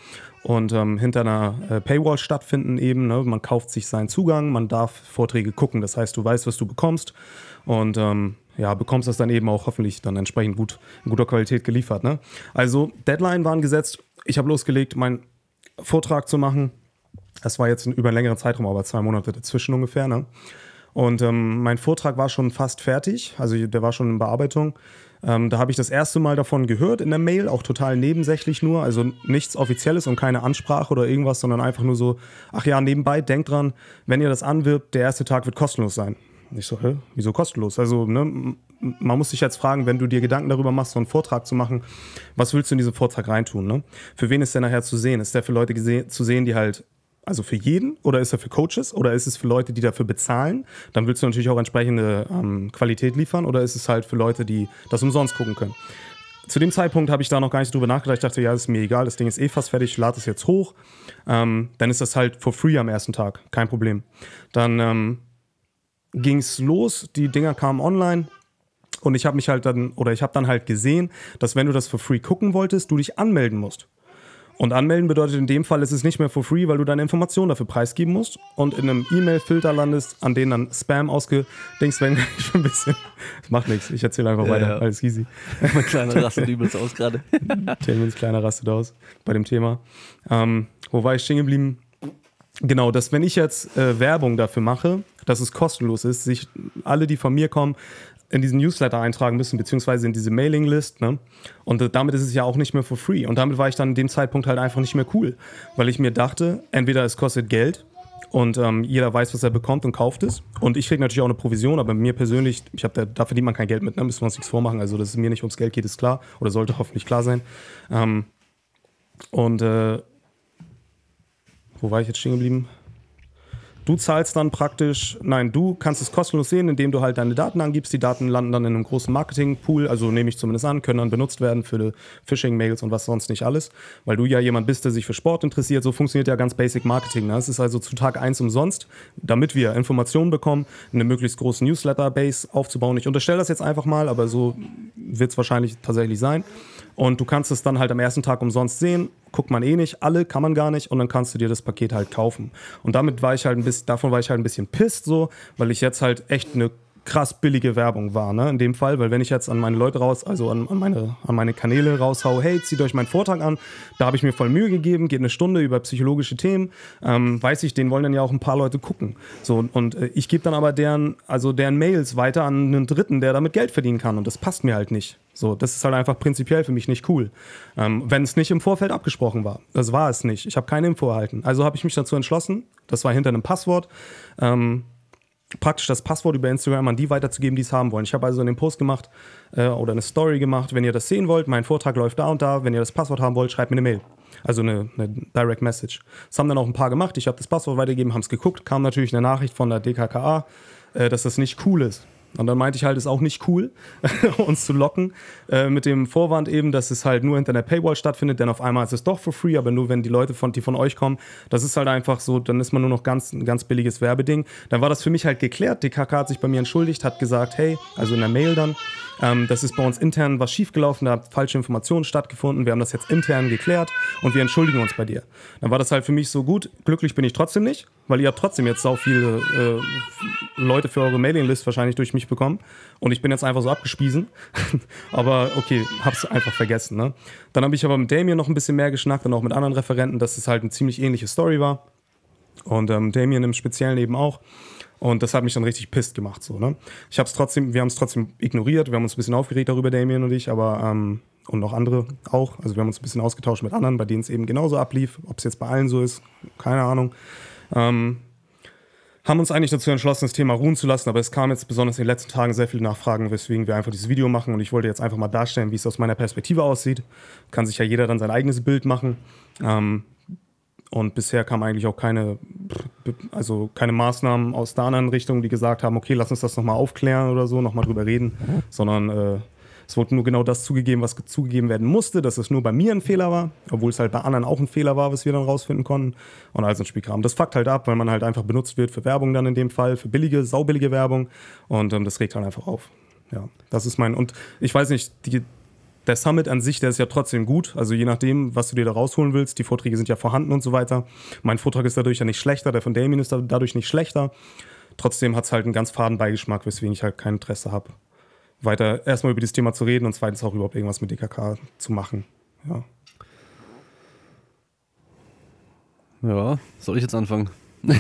und ähm, hinter einer äh, Paywall stattfinden eben. Ne? Man kauft sich seinen Zugang, man darf Vorträge gucken, das heißt, du weißt, was du bekommst und ähm, ja, bekommst das dann eben auch hoffentlich dann entsprechend gut, in guter Qualität geliefert. Ne? Also Deadline waren gesetzt. Ich habe losgelegt, meinen Vortrag zu machen. Das war jetzt über einen längeren Zeitraum, aber zwei Monate dazwischen ungefähr. Ne? Und ähm, mein Vortrag war schon fast fertig, also der war schon in Bearbeitung. Ähm, da habe ich das erste Mal davon gehört in der Mail, auch total nebensächlich nur, also nichts Offizielles und keine Ansprache oder irgendwas, sondern einfach nur so, ach ja, nebenbei, denkt dran, wenn ihr das anwirbt, der erste Tag wird kostenlos sein. Ich so, hä? Wieso kostenlos? Also, ne, man muss sich jetzt fragen, wenn du dir Gedanken darüber machst, so einen Vortrag zu machen, was willst du in diesen Vortrag reintun? Ne? Für wen ist der nachher zu sehen? Ist der für Leute zu sehen, die halt also für jeden oder ist er für Coaches oder ist es für Leute, die dafür bezahlen? Dann willst du natürlich auch entsprechende ähm, Qualität liefern oder ist es halt für Leute, die das umsonst gucken können? Zu dem Zeitpunkt habe ich da noch gar nicht drüber nachgedacht. Ich dachte, ja, ist mir egal, das Ding ist eh fast fertig, ich lade es jetzt hoch. Ähm, dann ist das halt for free am ersten Tag, kein Problem. Dann ähm, ging es los, die Dinger kamen online. Und ich habe mich halt dann, oder ich habe dann halt gesehen, dass wenn du das for free gucken wolltest, du dich anmelden musst. Und anmelden bedeutet in dem Fall, es ist nicht mehr for free, weil du deine Informationen dafür preisgeben musst und in einem E-Mail-Filter landest, an denen dann Spam ausgedingst werden schon ein bisschen. Das macht nichts, ich erzähle einfach weiter, ja. alles easy. Mein kleiner Rasse übelst aus gerade. Tailwinds kleiner rastet aus bei dem Thema. Ähm, wo war ich stehen geblieben? Genau, dass wenn ich jetzt äh, Werbung dafür mache, dass es kostenlos ist, sich alle, die von mir kommen, in diesen Newsletter eintragen müssen, beziehungsweise in diese Mailinglist. Ne? Und damit ist es ja auch nicht mehr for free. Und damit war ich dann in dem Zeitpunkt halt einfach nicht mehr cool, weil ich mir dachte, entweder es kostet Geld und ähm, jeder weiß, was er bekommt und kauft es. Und ich kriege natürlich auch eine Provision, aber mir persönlich, ich hab da, da verdient man kein Geld mit, ne? müssen wir uns nichts vormachen. Also, dass es mir nicht ums Geld geht, ist klar oder sollte hoffentlich klar sein. Ähm, und äh, wo war ich jetzt stehen geblieben? Du zahlst dann praktisch, nein, du kannst es kostenlos sehen, indem du halt deine Daten angibst. Die Daten landen dann in einem großen Marketingpool, also nehme ich zumindest an, können dann benutzt werden für Phishing-Mails und was sonst nicht alles. Weil du ja jemand bist, der sich für Sport interessiert. So funktioniert ja ganz Basic Marketing. Ne? Es ist also zu Tag 1 umsonst, damit wir Informationen bekommen, eine möglichst große Newsletter-Base aufzubauen. Ich unterstelle das jetzt einfach mal, aber so wird es wahrscheinlich tatsächlich sein. Und du kannst es dann halt am ersten Tag umsonst sehen. Guckt man eh nicht, alle kann man gar nicht und dann kannst du dir das Paket halt kaufen. Und damit war ich halt ein bisschen, davon war ich halt ein bisschen pisst so, weil ich jetzt halt echt eine krass billige Werbung war, ne? In dem Fall, weil wenn ich jetzt an meine Leute raus, also an, an meine, an meine Kanäle raushaue, hey, zieht euch meinen Vortrag an, da habe ich mir voll Mühe gegeben, geht eine Stunde über psychologische Themen, ähm, weiß ich, den wollen dann ja auch ein paar Leute gucken. So, und äh, ich gebe dann aber deren, also deren Mails weiter an einen Dritten, der damit Geld verdienen kann. Und das passt mir halt nicht. So, das ist halt einfach prinzipiell für mich nicht cool. Ähm, wenn es nicht im Vorfeld abgesprochen war. Das war es nicht. Ich habe keine Info erhalten. Also habe ich mich dazu entschlossen, das war hinter einem Passwort, ähm, praktisch das Passwort über Instagram an die weiterzugeben, die es haben wollen. Ich habe also einen Post gemacht äh, oder eine Story gemacht. Wenn ihr das sehen wollt, mein Vortrag läuft da und da. Wenn ihr das Passwort haben wollt, schreibt mir eine Mail. Also eine, eine Direct Message. Das haben dann auch ein paar gemacht. Ich habe das Passwort weitergegeben, haben es geguckt. Kam natürlich eine Nachricht von der DKKA, äh, dass das nicht cool ist. Und dann meinte ich halt, ist auch nicht cool, uns zu locken, äh, mit dem Vorwand eben, dass es halt nur hinter einer Paywall stattfindet, denn auf einmal ist es doch for free, aber nur wenn die Leute von, die von euch kommen, das ist halt einfach so, dann ist man nur noch ganz, ein ganz billiges Werbeding. Dann war das für mich halt geklärt, Die KK hat sich bei mir entschuldigt, hat gesagt, hey, also in der Mail dann, ähm, das ist bei uns intern was schiefgelaufen, da hat falsche Informationen stattgefunden, wir haben das jetzt intern geklärt und wir entschuldigen uns bei dir. Dann war das halt für mich so gut, glücklich bin ich trotzdem nicht, weil ihr habt trotzdem jetzt sau viele äh, Leute für eure Mailinglist wahrscheinlich durch mich bekommen. Und ich bin jetzt einfach so abgespiesen. aber okay, hab's einfach vergessen. Ne? Dann habe ich aber mit Damien noch ein bisschen mehr geschnackt und auch mit anderen Referenten, dass es halt eine ziemlich ähnliche Story war. Und ähm, Damien im Speziellen eben auch. Und das hat mich dann richtig pisst gemacht. So, ne? Ich hab's trotzdem, wir haben es trotzdem ignoriert, wir haben uns ein bisschen aufgeregt darüber, Damien und ich, aber ähm, und noch andere auch. Also wir haben uns ein bisschen ausgetauscht mit anderen, bei denen es eben genauso ablief. Ob es jetzt bei allen so ist, keine Ahnung. Ähm, haben uns eigentlich dazu entschlossen, das Thema ruhen zu lassen, aber es kam jetzt besonders in den letzten Tagen sehr viele Nachfragen, weswegen wir einfach dieses Video machen und ich wollte jetzt einfach mal darstellen, wie es aus meiner Perspektive aussieht. Kann sich ja jeder dann sein eigenes Bild machen. Ähm, und bisher kamen eigentlich auch keine, also keine Maßnahmen aus der anderen Richtung, die gesagt haben, okay, lass uns das nochmal aufklären oder so, nochmal drüber reden, mhm. sondern äh, es wurde nur genau das zugegeben, was zugegeben werden musste, dass es nur bei mir ein Fehler war, obwohl es halt bei anderen auch ein Fehler war, was wir dann rausfinden konnten und all so ein Spielkram. Das fuckt halt ab, weil man halt einfach benutzt wird für Werbung dann in dem Fall, für billige, saubillige Werbung und ähm, das regt halt einfach auf. Ja, das ist mein, und ich weiß nicht, die, der Summit an sich, der ist ja trotzdem gut. Also je nachdem, was du dir da rausholen willst, die Vorträge sind ja vorhanden und so weiter. Mein Vortrag ist dadurch ja nicht schlechter, der von Damien ist dadurch nicht schlechter. Trotzdem hat es halt einen ganz faden Beigeschmack, weswegen ich halt kein Interesse habe, weiter erstmal über dieses Thema zu reden und zweitens auch überhaupt irgendwas mit DKK zu machen. Ja. Ja, soll ich jetzt anfangen?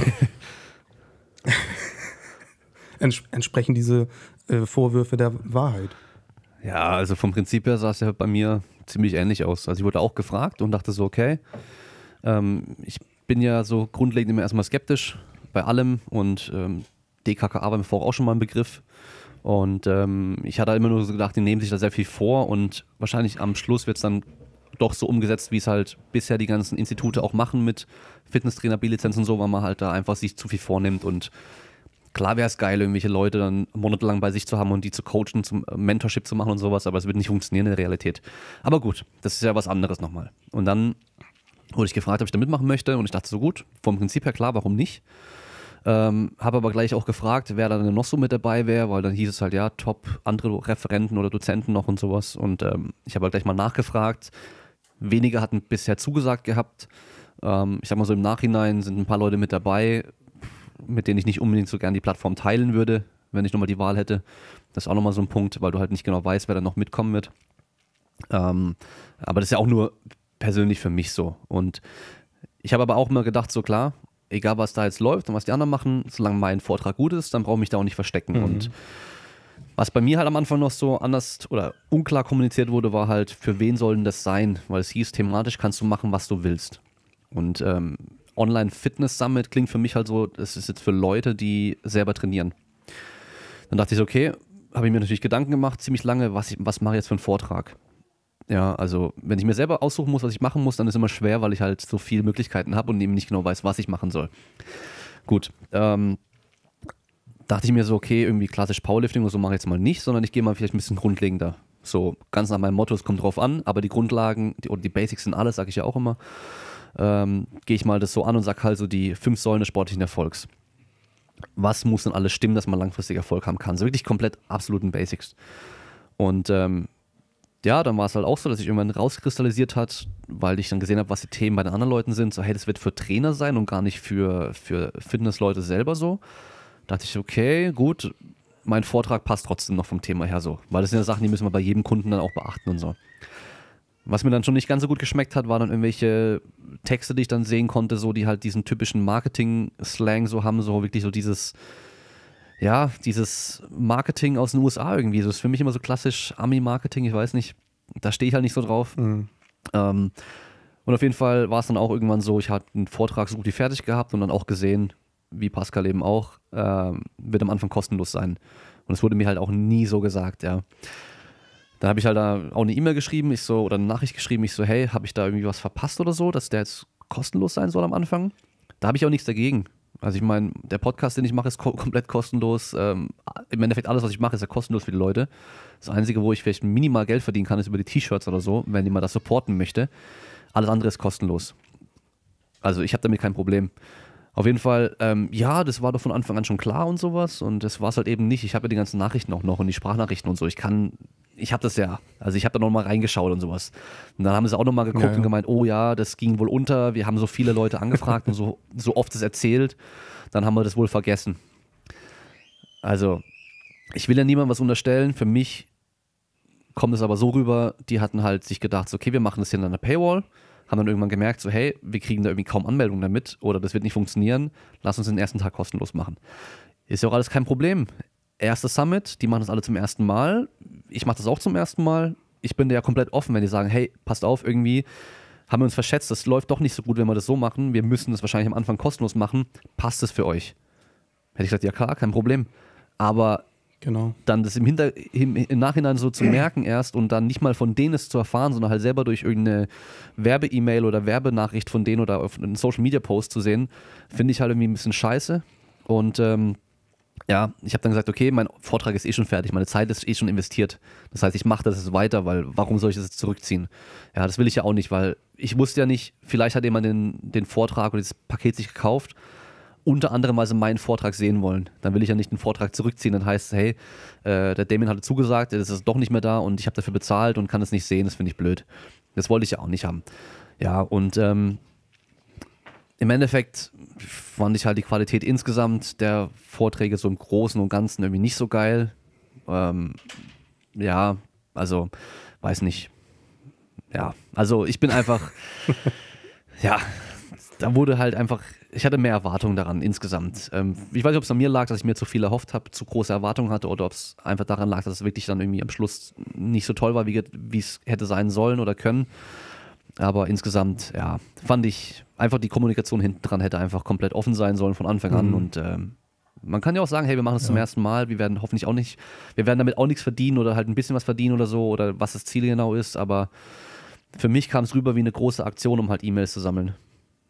Ents entsprechen diese äh, Vorwürfe der Wahrheit? Ja, also vom Prinzip her sah es ja bei mir ziemlich ähnlich aus. Also ich wurde auch gefragt und dachte so, okay, ähm, ich bin ja so grundlegend immer erstmal skeptisch bei allem und ähm, DKKA war mir vorher auch schon mal ein Begriff. Und ähm, ich hatte halt immer nur so gedacht, die nehmen sich da sehr viel vor und wahrscheinlich am Schluss wird es dann doch so umgesetzt, wie es halt bisher die ganzen Institute auch machen mit Fitnesstrainer, B-Lizenz und so, weil man halt da einfach sich zu viel vornimmt und klar wäre es geil, irgendwelche Leute dann monatelang bei sich zu haben und die zu coachen, zum äh, Mentorship zu machen und sowas, aber es wird nicht funktionieren in der Realität. Aber gut, das ist ja was anderes nochmal. Und dann wurde ich gefragt, ob ich da mitmachen möchte und ich dachte so gut, vom Prinzip her klar, warum nicht? Ähm, habe aber gleich auch gefragt, wer dann noch so mit dabei wäre, weil dann hieß es halt, ja, top, andere Referenten oder Dozenten noch und sowas. Und ähm, ich habe halt gleich mal nachgefragt. Wenige hatten bisher zugesagt gehabt. Ähm, ich sag mal so, im Nachhinein sind ein paar Leute mit dabei, mit denen ich nicht unbedingt so gern die Plattform teilen würde, wenn ich nochmal die Wahl hätte. Das ist auch nochmal so ein Punkt, weil du halt nicht genau weißt, wer dann noch mitkommen wird. Ähm, aber das ist ja auch nur persönlich für mich so. Und ich habe aber auch immer gedacht, so klar, egal was da jetzt läuft und was die anderen machen, solange mein Vortrag gut ist, dann brauche ich mich da auch nicht verstecken. Mhm. Und was bei mir halt am Anfang noch so anders oder unklar kommuniziert wurde, war halt, für wen soll denn das sein? Weil es hieß, thematisch kannst du machen, was du willst. Und ähm, Online-Fitness-Summit klingt für mich halt so, das ist jetzt für Leute, die selber trainieren. Dann dachte ich so, okay, habe ich mir natürlich Gedanken gemacht, ziemlich lange, was, ich, was mache ich jetzt für einen Vortrag? Ja, also wenn ich mir selber aussuchen muss, was ich machen muss, dann ist es immer schwer, weil ich halt so viele Möglichkeiten habe und eben nicht genau weiß, was ich machen soll. Gut, ähm, dachte ich mir so, okay, irgendwie klassisch Powerlifting und so mache ich jetzt mal nicht, sondern ich gehe mal vielleicht ein bisschen grundlegender. So ganz nach meinem Motto, es kommt drauf an, aber die Grundlagen die, oder die Basics sind alles, sage ich ja auch immer. Ähm, gehe ich mal das so an und sage halt so die fünf Säulen des sportlichen Erfolgs. Was muss denn alles stimmen, dass man langfristig Erfolg haben kann? So wirklich komplett absoluten Basics. Und ähm, ja, dann war es halt auch so, dass ich irgendwann rauskristallisiert hat, weil ich dann gesehen habe, was die Themen bei den anderen Leuten sind. So, hey, das wird für Trainer sein und gar nicht für, für Fitnessleute selber so. Da dachte ich, okay, gut, mein Vortrag passt trotzdem noch vom Thema her so. Weil das sind ja Sachen, die müssen wir bei jedem Kunden dann auch beachten und so. Was mir dann schon nicht ganz so gut geschmeckt hat, waren dann irgendwelche Texte, die ich dann sehen konnte, so die halt diesen typischen Marketing-Slang so haben, so wirklich so dieses, ja, dieses Marketing aus den USA irgendwie. Das ist für mich immer so klassisch Ami-Marketing, ich weiß nicht. Da stehe ich halt nicht so drauf. Mhm. Ähm, und auf jeden Fall war es dann auch irgendwann so, ich hatte einen Vortrag so gut wie fertig gehabt und dann auch gesehen, wie Pascal eben auch, äh, wird am Anfang kostenlos sein. Und es wurde mir halt auch nie so gesagt, ja. Dann habe ich halt da auch eine E-Mail geschrieben, ich so, oder eine Nachricht geschrieben, ich so, hey, habe ich da irgendwie was verpasst oder so, dass der jetzt kostenlos sein soll am Anfang? Da habe ich auch nichts dagegen. Also ich meine, der Podcast, den ich mache, ist ko komplett kostenlos. Ähm, Im Endeffekt alles, was ich mache, ist ja kostenlos für die Leute. Das Einzige, wo ich vielleicht minimal Geld verdienen kann, ist über die T-Shirts oder so, wenn jemand das supporten möchte. Alles andere ist kostenlos. Also ich habe damit kein Problem. Auf jeden Fall, ähm, ja, das war doch von Anfang an schon klar und sowas. Und das war es halt eben nicht. Ich habe ja die ganzen Nachrichten auch noch und die Sprachnachrichten und so. Ich kann, ich habe das ja. Also ich habe da nochmal reingeschaut und sowas. Und dann haben sie auch nochmal geguckt ja, ja. und gemeint, oh ja, das ging wohl unter. Wir haben so viele Leute angefragt und so, so oft es erzählt. Dann haben wir das wohl vergessen. Also, ich will ja niemandem was unterstellen. Für mich kommt es aber so rüber, die hatten halt sich gedacht, okay, wir machen das hier hinter einer Paywall haben dann irgendwann gemerkt, so hey, wir kriegen da irgendwie kaum Anmeldungen damit oder das wird nicht funktionieren, lass uns den ersten Tag kostenlos machen. Ist ja auch alles kein Problem. Erstes Summit, die machen das alle zum ersten Mal. Ich mache das auch zum ersten Mal. Ich bin da ja komplett offen, wenn die sagen, hey, passt auf, irgendwie haben wir uns verschätzt, das läuft doch nicht so gut, wenn wir das so machen. Wir müssen das wahrscheinlich am Anfang kostenlos machen. Passt es für euch? Hätte ich gesagt, ja klar, kein Problem. Aber Genau. Dann das im, Hinter im, im Nachhinein so zu merken erst und dann nicht mal von denen es zu erfahren, sondern halt selber durch irgendeine Werbe-E-Mail oder Werbenachricht von denen oder auf einen Social-Media-Post zu sehen, finde ich halt irgendwie ein bisschen scheiße. Und ähm, ja, ich habe dann gesagt, okay, mein Vortrag ist eh schon fertig, meine Zeit ist eh schon investiert. Das heißt, ich mache das jetzt weiter, weil warum soll ich das jetzt zurückziehen? Ja, das will ich ja auch nicht, weil ich wusste ja nicht, vielleicht hat jemand den, den Vortrag oder das Paket sich gekauft unter anderem also meinen Vortrag sehen wollen. Dann will ich ja nicht den Vortrag zurückziehen. Dann heißt es, hey, äh, der Damien hatte zugesagt, er ist doch nicht mehr da und ich habe dafür bezahlt und kann es nicht sehen. Das finde ich blöd. Das wollte ich ja auch nicht haben. Ja, und ähm, im Endeffekt fand ich halt die Qualität insgesamt der Vorträge so im Großen und Ganzen irgendwie nicht so geil. Ähm, ja, also, weiß nicht. Ja, also ich bin einfach, ja, da wurde halt einfach ich hatte mehr Erwartungen daran insgesamt. Ähm, ich weiß nicht, ob es an mir lag, dass ich mir zu viel erhofft habe, zu große Erwartungen hatte oder ob es einfach daran lag, dass es wirklich dann irgendwie am Schluss nicht so toll war, wie es hätte sein sollen oder können. Aber insgesamt, ja, fand ich einfach die Kommunikation hinten dran hätte einfach komplett offen sein sollen von Anfang an mhm. und ähm, man kann ja auch sagen, hey, wir machen das ja. zum ersten Mal, wir werden hoffentlich auch nicht, wir werden damit auch nichts verdienen oder halt ein bisschen was verdienen oder so oder was das Ziel genau ist, aber für mich kam es rüber wie eine große Aktion, um halt E-Mails zu sammeln.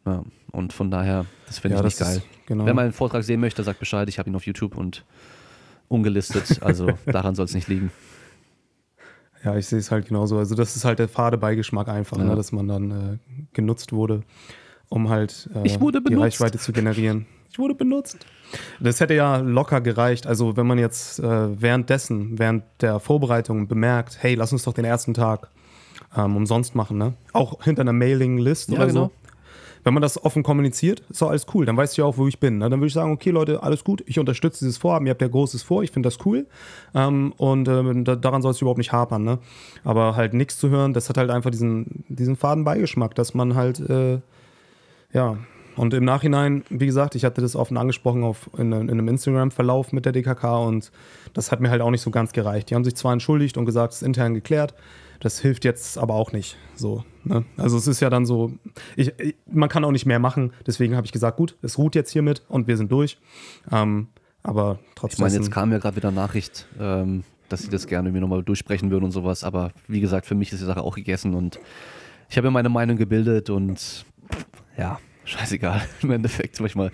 Ja, und von daher, das finde ja, ich nicht geil. Ist, genau. Wer mal einen Vortrag sehen möchte, sagt Bescheid. Ich habe ihn auf YouTube und ungelistet. Also daran soll es nicht liegen. Ja, ich sehe es halt genauso. Also das ist halt der fade Beigeschmack einfach, ne, ja. ne, dass man dann äh, genutzt wurde, um halt äh, die Reichweite zu generieren. Ich wurde benutzt. Das hätte ja locker gereicht. Also wenn man jetzt äh, währenddessen, während der Vorbereitung bemerkt, hey, lass uns doch den ersten Tag ähm, umsonst machen, ne? Auch hinter einer Mailinglist ja, oder genau. so wenn man das offen kommuniziert, ist doch alles cool. Dann weißt du ja auch, wo ich bin. Ne? Dann würde ich sagen, okay, Leute, alles gut, ich unterstütze dieses Vorhaben, ihr habt ja Großes vor, ich finde das cool. Ähm, und ähm, daran soll es überhaupt nicht hapern. Ne? Aber halt nichts zu hören, das hat halt einfach diesen, diesen faden Beigeschmack, dass man halt, äh, ja, und im Nachhinein, wie gesagt, ich hatte das offen angesprochen auf, in, in einem Instagram-Verlauf mit der DKK und das hat mir halt auch nicht so ganz gereicht. Die haben sich zwar entschuldigt und gesagt, es ist intern geklärt, das hilft jetzt aber auch nicht. So, ne? Also es ist ja dann so, ich, ich, man kann auch nicht mehr machen, deswegen habe ich gesagt, gut, es ruht jetzt hiermit und wir sind durch. Ähm, aber trotzdem. Ich meine, jetzt kam ja gerade wieder Nachricht, ähm, dass sie das gerne mir nochmal durchsprechen würden und sowas, aber wie gesagt, für mich ist die Sache auch gegessen und ich habe mir meine Meinung gebildet und ja scheißegal im Endeffekt manchmal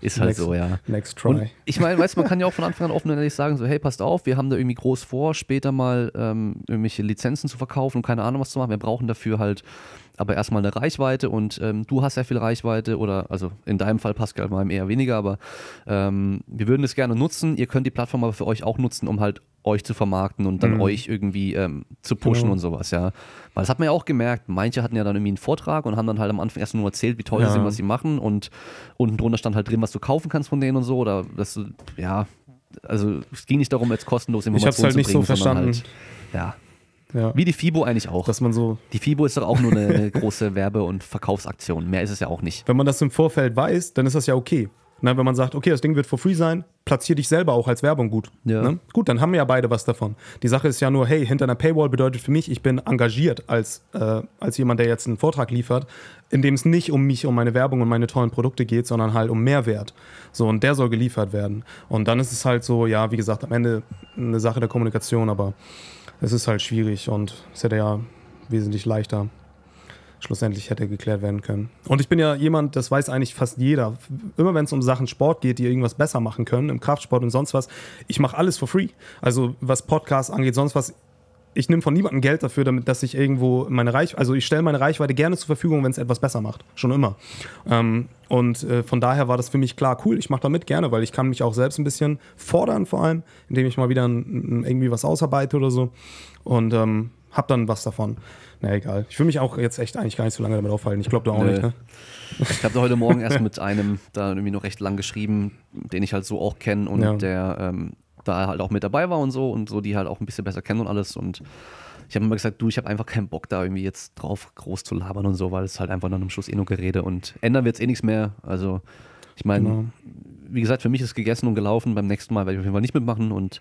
ist halt next, so ja next try und ich meine weißt man kann ja auch von Anfang an offen und ehrlich sagen so hey passt auf wir haben da irgendwie groß vor später mal ähm, irgendwelche Lizenzen zu verkaufen und keine Ahnung was zu machen wir brauchen dafür halt aber erstmal eine Reichweite und ähm, du hast sehr viel Reichweite oder also in deinem Fall Pascal, meinem eher weniger, aber ähm, wir würden das gerne nutzen. Ihr könnt die Plattform aber für euch auch nutzen, um halt euch zu vermarkten und dann mhm. euch irgendwie ähm, zu pushen genau. und sowas, ja. Weil das hat man ja auch gemerkt, manche hatten ja dann irgendwie einen Vortrag und haben dann halt am Anfang erst nur erzählt, wie toll ja. sie sind, was sie machen und unten drunter stand halt drin, was du kaufen kannst von denen und so oder das, ja, also es ging nicht darum, jetzt kostenlos Informationen ich hab's halt zu bringen, nicht so halt, verstanden. Halt, ja. Ja. Wie die FIBO eigentlich auch. Dass man so die FIBO ist doch auch nur eine, große Werbe- und Verkaufsaktion. Mehr ist es ja auch nicht. Wenn man das im Vorfeld weiß, dann ist das ja okay. Na, wenn man sagt, okay, das Ding wird for free sein, platziere dich selber auch als Werbung gut. Ja. Ne? Gut, dann haben wir ja beide was davon. Die Sache ist ja nur, hey, hinter einer Paywall bedeutet für mich, ich bin engagiert als, äh, als jemand, der jetzt einen Vortrag liefert, in dem es nicht um mich, um meine Werbung und meine tollen Produkte geht, sondern halt um Mehrwert. So, und der soll geliefert werden. Und dann ist es halt so, ja, wie gesagt, am Ende eine Sache der Kommunikation, aber es ist halt schwierig und es hätte ja wesentlich leichter schlussendlich hätte geklärt werden können. Und ich bin ja jemand, das weiß eigentlich fast jeder. Immer wenn es um Sachen Sport geht, die irgendwas besser machen können, im Kraftsport und sonst was, ich mache alles for free. Also was Podcasts angeht, sonst was, ich nehme von niemandem Geld dafür, damit dass ich irgendwo meine Reichweite, also ich stelle meine Reichweite gerne zur Verfügung, wenn es etwas besser macht. Schon immer. Ähm, und äh, von daher war das für mich klar, cool, ich mache damit gerne, weil ich kann mich auch selbst ein bisschen fordern, vor allem, indem ich mal wieder ein, ein, irgendwie was ausarbeite oder so. Und ähm, hab dann was davon. Na egal. Ich will mich auch jetzt echt eigentlich gar nicht so lange damit aufhalten. Ich glaube da auch Nö. nicht. Ne? Ich habe da heute Morgen erst mit einem da irgendwie noch recht lang geschrieben, den ich halt so auch kenne und ja. der ähm, da er halt auch mit dabei war und so und so, die halt auch ein bisschen besser kennen und alles. Und ich habe immer gesagt, du, ich habe einfach keinen Bock da irgendwie jetzt drauf groß zu labern und so, weil es halt einfach dann am Schluss eh nur Gerede und ändern wir jetzt eh nichts mehr. Also ich meine, genau. wie gesagt, für mich ist gegessen und gelaufen. Beim nächsten Mal werde ich auf jeden Fall nicht mitmachen und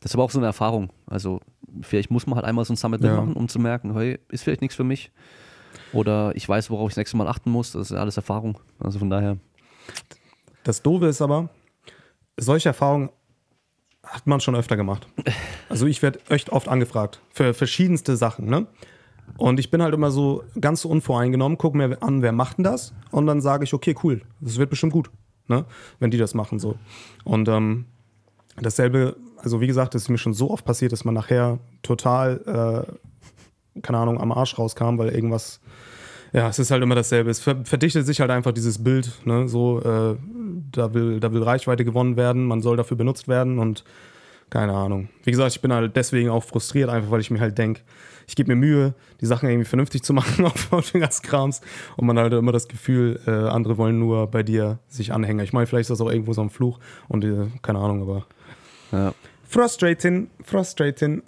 das ist aber auch so eine Erfahrung. Also vielleicht muss man halt einmal so ein Summit ja. mitmachen, um zu merken, hey, ist vielleicht nichts für mich. Oder ich weiß, worauf ich das nächste Mal achten muss. Das ist alles Erfahrung. Also von daher. Das Doofe ist aber, solche Erfahrungen hat man schon öfter gemacht. Also ich werde echt oft angefragt für verschiedenste Sachen, ne? Und ich bin halt immer so ganz so unvoreingenommen, gucke mir an, wer macht denn das? Und dann sage ich, okay, cool, das wird bestimmt gut, ne? Wenn die das machen so. Und ähm, dasselbe, also wie gesagt, das ist mir schon so oft passiert, dass man nachher total, äh, keine Ahnung, am Arsch rauskam, weil irgendwas ja, es ist halt immer dasselbe. Es verdichtet sich halt einfach dieses Bild, ne? So, äh, da, will, da will Reichweite gewonnen werden, man soll dafür benutzt werden und keine Ahnung. Wie gesagt, ich bin halt deswegen auch frustriert, einfach weil ich mir halt denke, ich gebe mir Mühe, die Sachen irgendwie vernünftig zu machen auf Krams und man hat halt immer das Gefühl, äh, andere wollen nur bei dir sich anhängen. Ich meine, vielleicht ist das auch irgendwo so ein Fluch und äh, keine Ahnung, aber. Ja. Frustrating, frustrating.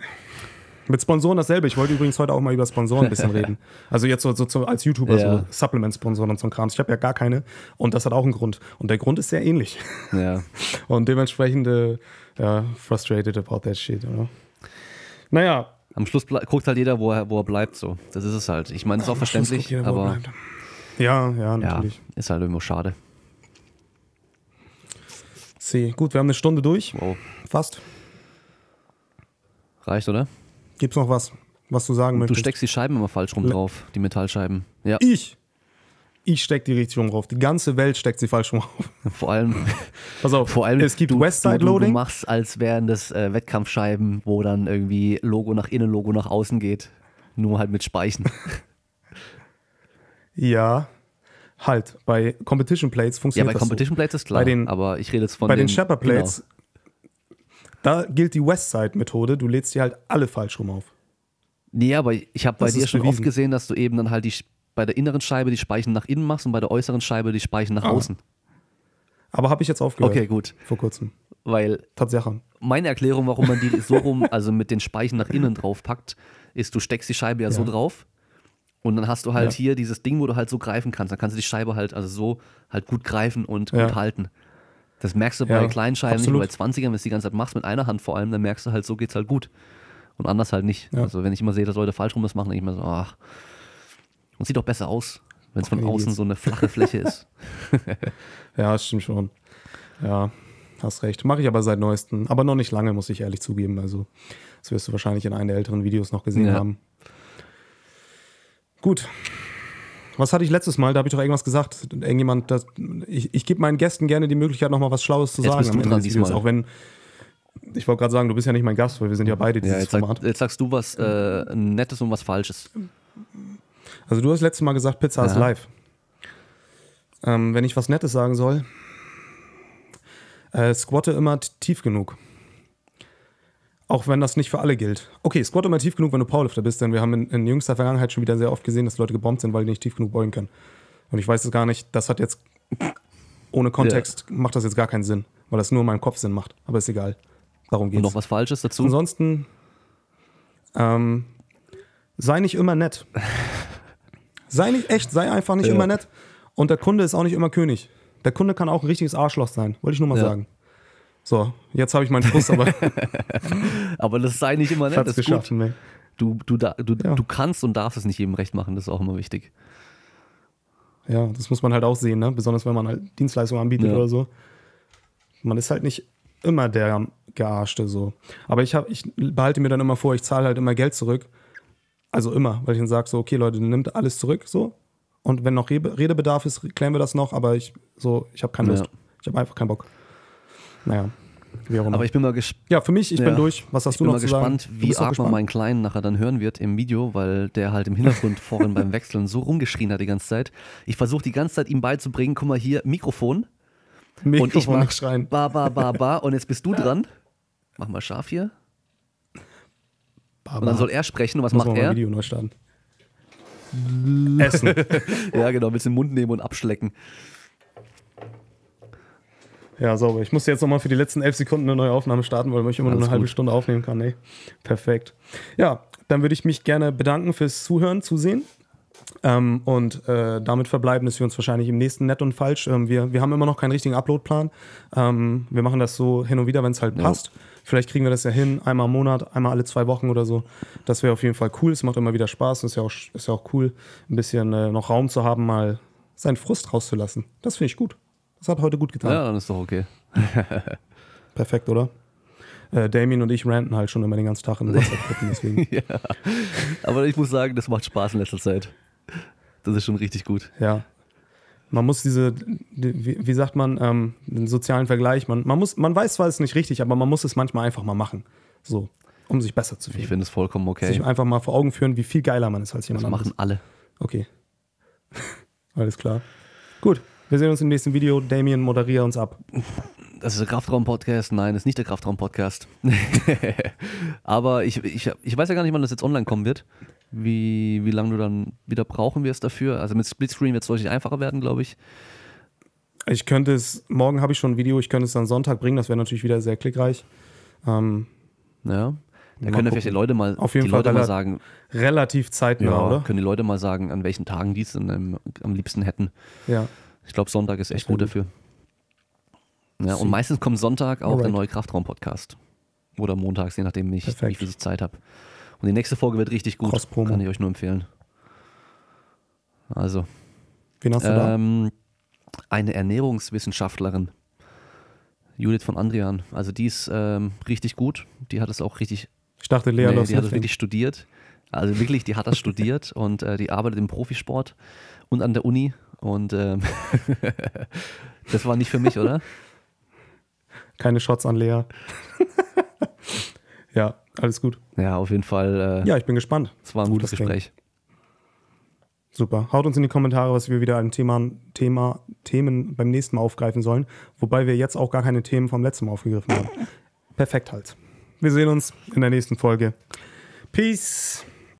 Mit Sponsoren dasselbe. Ich wollte übrigens heute auch mal über Sponsoren ein bisschen reden. Also jetzt so, so, so als YouTuber, ja. so Supplement-Sponsoren und so ein Kram. Ich habe ja gar keine und das hat auch einen Grund. Und der Grund ist sehr ähnlich. Ja. Und dementsprechend äh, ja, frustrated about that shit. Oder? Naja. Am Schluss guckt halt jeder, wo er, wo er bleibt. So. Das ist es halt. Ich meine, es ist auch verständlich, jeder, aber. Ja, ja, natürlich. Ja, ist halt irgendwo schade. See. Gut, wir haben eine Stunde durch. Wow. Fast. Reicht, oder? Gibt's noch was, was du sagen du möchtest? Du steckst die Scheiben immer falsch rum Le drauf, die Metallscheiben. Ja. Ich? Ich steck die richtig rum drauf. Die ganze Welt steckt sie falsch rum drauf. Vor allem, Pass auf, vor allem es gibt Westside Loading. Du, du machst, als wären das äh, Wettkampfscheiben, wo dann irgendwie Logo nach innen, Logo nach außen geht. Nur halt mit Speichen. ja, halt, bei Competition Plates funktioniert das. Ja, bei Competition so. Plates ist klar, bei den, aber ich rede jetzt von. Bei den, den Shepard Plates genau. Da gilt die Westside-Methode, du lädst die halt alle falsch rum auf. Nee, aber ich habe bei dir schon bewiesen. oft gesehen, dass du eben dann halt die, bei der inneren Scheibe die Speichen nach innen machst und bei der äußeren Scheibe die Speichen nach ah. außen. Aber habe ich jetzt aufgehört. Okay, gut. Vor kurzem. Weil. Tatsache. Meine Erklärung, warum man die so rum, also mit den Speichen nach innen draufpackt, ist, du steckst die Scheibe ja, ja. so drauf und dann hast du halt ja. hier dieses Ding, wo du halt so greifen kannst. Dann kannst du die Scheibe halt also so halt gut greifen und ja. gut halten. Das merkst du bei ja, kleinen Scheiben absolut. nicht, bei 20ern, wenn du es die ganze Zeit machst, mit einer Hand vor allem, dann merkst du halt, so geht's halt gut. Und anders halt nicht. Ja. Also wenn ich immer sehe, dass Leute falsch rum das machen, dann ich mir so, ach, und sieht doch besser aus, wenn es von außen so eine flache Fläche ist. ja, stimmt schon. Ja, hast recht. Mache ich aber seit neuestem. Aber noch nicht lange, muss ich ehrlich zugeben. Also, das wirst du wahrscheinlich in einem der älteren Videos noch gesehen ja. haben. Gut, was hatte ich letztes Mal? Da habe ich doch irgendwas gesagt. Irgendjemand, das, ich, ich gebe meinen Gästen gerne die Möglichkeit, nochmal was Schlaues zu jetzt sagen. Bist du dran diesmal. Auch wenn, ich wollte gerade sagen, du bist ja nicht mein Gast, weil wir sind ja beide dieses ja, jetzt Format. Sag, jetzt sagst du was äh, Nettes und was Falsches. Also du hast letztes Mal gesagt, Pizza ja. ist live. Ähm, wenn ich was Nettes sagen soll, äh, squatte immer tief genug. Auch wenn das nicht für alle gilt. Okay, squat immer tief genug, wenn du Powerlifter bist, denn wir haben in, in jüngster Vergangenheit schon wieder sehr oft gesehen, dass Leute gebombt sind, weil die nicht tief genug beugen können. Und ich weiß es gar nicht, das hat jetzt ohne Kontext ja. macht das jetzt gar keinen Sinn, weil das nur in meinem Kopf Sinn macht. Aber ist egal. Darum geht's. Und noch was Falsches dazu? Ansonsten, ähm, sei nicht immer nett. sei nicht echt, sei einfach nicht ja. immer nett. Und der Kunde ist auch nicht immer König. Der Kunde kann auch ein richtiges Arschloch sein, wollte ich nur mal ja. sagen. So, jetzt habe ich meinen Frust, aber. aber das sei nicht immer nett. Das ist gut. Nee. Du, du, da, du, ja. du kannst und darfst es nicht jedem recht machen, das ist auch immer wichtig. Ja, das muss man halt auch sehen, ne? besonders wenn man halt Dienstleistungen anbietet ja. oder so. Man ist halt nicht immer der Gearschte so. Aber ich, hab, ich behalte mir dann immer vor, ich zahle halt immer Geld zurück. Also immer, weil ich dann sage so, okay Leute, nimmt alles zurück so. Und wenn noch Redebedarf ist, klären wir das noch, aber ich so, ich habe keine Lust. Ja. Ich habe einfach keinen Bock. Naja. Wie auch immer. Aber ich bin mal gespannt. Ja, für mich, ich ja. bin durch. Was hast ich du noch zu sagen? Ich bin mal gespannt, wie Arma gespannt? meinen Kleinen nachher dann hören wird im Video, weil der halt im Hintergrund vorhin beim Wechseln so rumgeschrien hat die ganze Zeit. Ich versuche die ganze Zeit ihm beizubringen, guck mal hier, Mikrofon. Mikrofon und ich mach schreien. Ba, ba, ba, ba. Und jetzt bist du dran. Mach mal scharf hier. Ba, ba. Und dann soll er sprechen. Und was Muss macht er? Video neu starten. Essen. ja, genau. Willst den Mund nehmen und abschlecken. Ja, sauber. Ich muss jetzt nochmal für die letzten elf Sekunden eine neue Aufnahme starten, weil ich immer nur eine gut. halbe Stunde aufnehmen kann. Nee. Perfekt. Ja, dann würde ich mich gerne bedanken fürs Zuhören, Zusehen. Ähm, und äh, damit verbleiben, dass wir uns wahrscheinlich im nächsten Nett und Falsch. Ähm, wir, wir haben immer noch keinen richtigen Uploadplan. Ähm, wir machen das so hin und wieder, wenn es halt ja. passt. Vielleicht kriegen wir das ja hin, einmal im Monat, einmal alle zwei Wochen oder so. Das wäre auf jeden Fall cool. Es macht immer wieder Spaß. Ist ja auch, ist ja auch cool, ein bisschen äh, noch Raum zu haben, mal seinen Frust rauszulassen. Das finde ich gut. Das hat heute gut getan. Ja, dann ist doch okay. Perfekt, oder? Äh, Damien und ich ranten halt schon immer den ganzen Tag in WhatsApp-Gruppen, deswegen. ja. Aber ich muss sagen, das macht Spaß in letzter Zeit. Das ist schon richtig gut. Ja. Man muss diese, wie sagt man, ähm, den sozialen Vergleich, man, man, muss, man weiß zwar, es ist nicht richtig, aber man muss es manchmal einfach mal machen. So, um sich besser zu fühlen. Ich finde es vollkommen okay. Sich einfach mal vor Augen führen, wie viel geiler man ist als jemand anderes. Das machen anderes. alle. Okay. Alles klar. Gut. Wir sehen uns im nächsten Video. Damien, moderiere uns ab. Das ist der Kraftraum-Podcast. Nein, das ist nicht der Kraftraum-Podcast. Aber ich, ich, ich weiß ja gar nicht, wann das jetzt online kommen wird. Wie, wie lange du dann wieder brauchen wir es dafür. Also mit Splitscreen wird es deutlich einfacher werden, glaube ich. Ich könnte es, morgen habe ich schon ein Video, ich könnte es dann Sonntag bringen. Das wäre natürlich wieder sehr klickreich. Ähm, ja. Da können ja vielleicht die Leute mal, Auf jeden die Fall Leute mal sagen. Relativ zeitnah, ja, oder? Können die Leute mal sagen, an welchen Tagen die es am liebsten hätten. Ja. Ich glaube, Sonntag ist echt gut dafür. Ja, und meistens kommt Sonntag auch Alright. der neue Kraftraum-Podcast. Oder montags, je nachdem, ich, wie viel ich Zeit habe. Und die nächste Folge wird richtig gut. Kann ich euch nur empfehlen. Also. Wen hast du ähm, da? Eine Ernährungswissenschaftlerin. Judith von Andrian. Also die ist ähm, richtig gut. Die hat es auch richtig. Ich dachte, Lea nee, Die hat es wirklich studiert. Also wirklich, die hat das studiert und äh, die arbeitet im Profisport und an der Uni und ähm, das war nicht für mich, oder? Keine Shots an Lea. ja, alles gut. Ja, auf jeden Fall. Äh, ja, ich bin gespannt. Es war ein gutes Gespräch. Super. Haut uns in die Kommentare, was wir wieder an Thema, Thema, Themen beim nächsten Mal aufgreifen sollen. Wobei wir jetzt auch gar keine Themen vom letzten Mal aufgegriffen haben. Perfekt halt. Wir sehen uns in der nächsten Folge. Peace.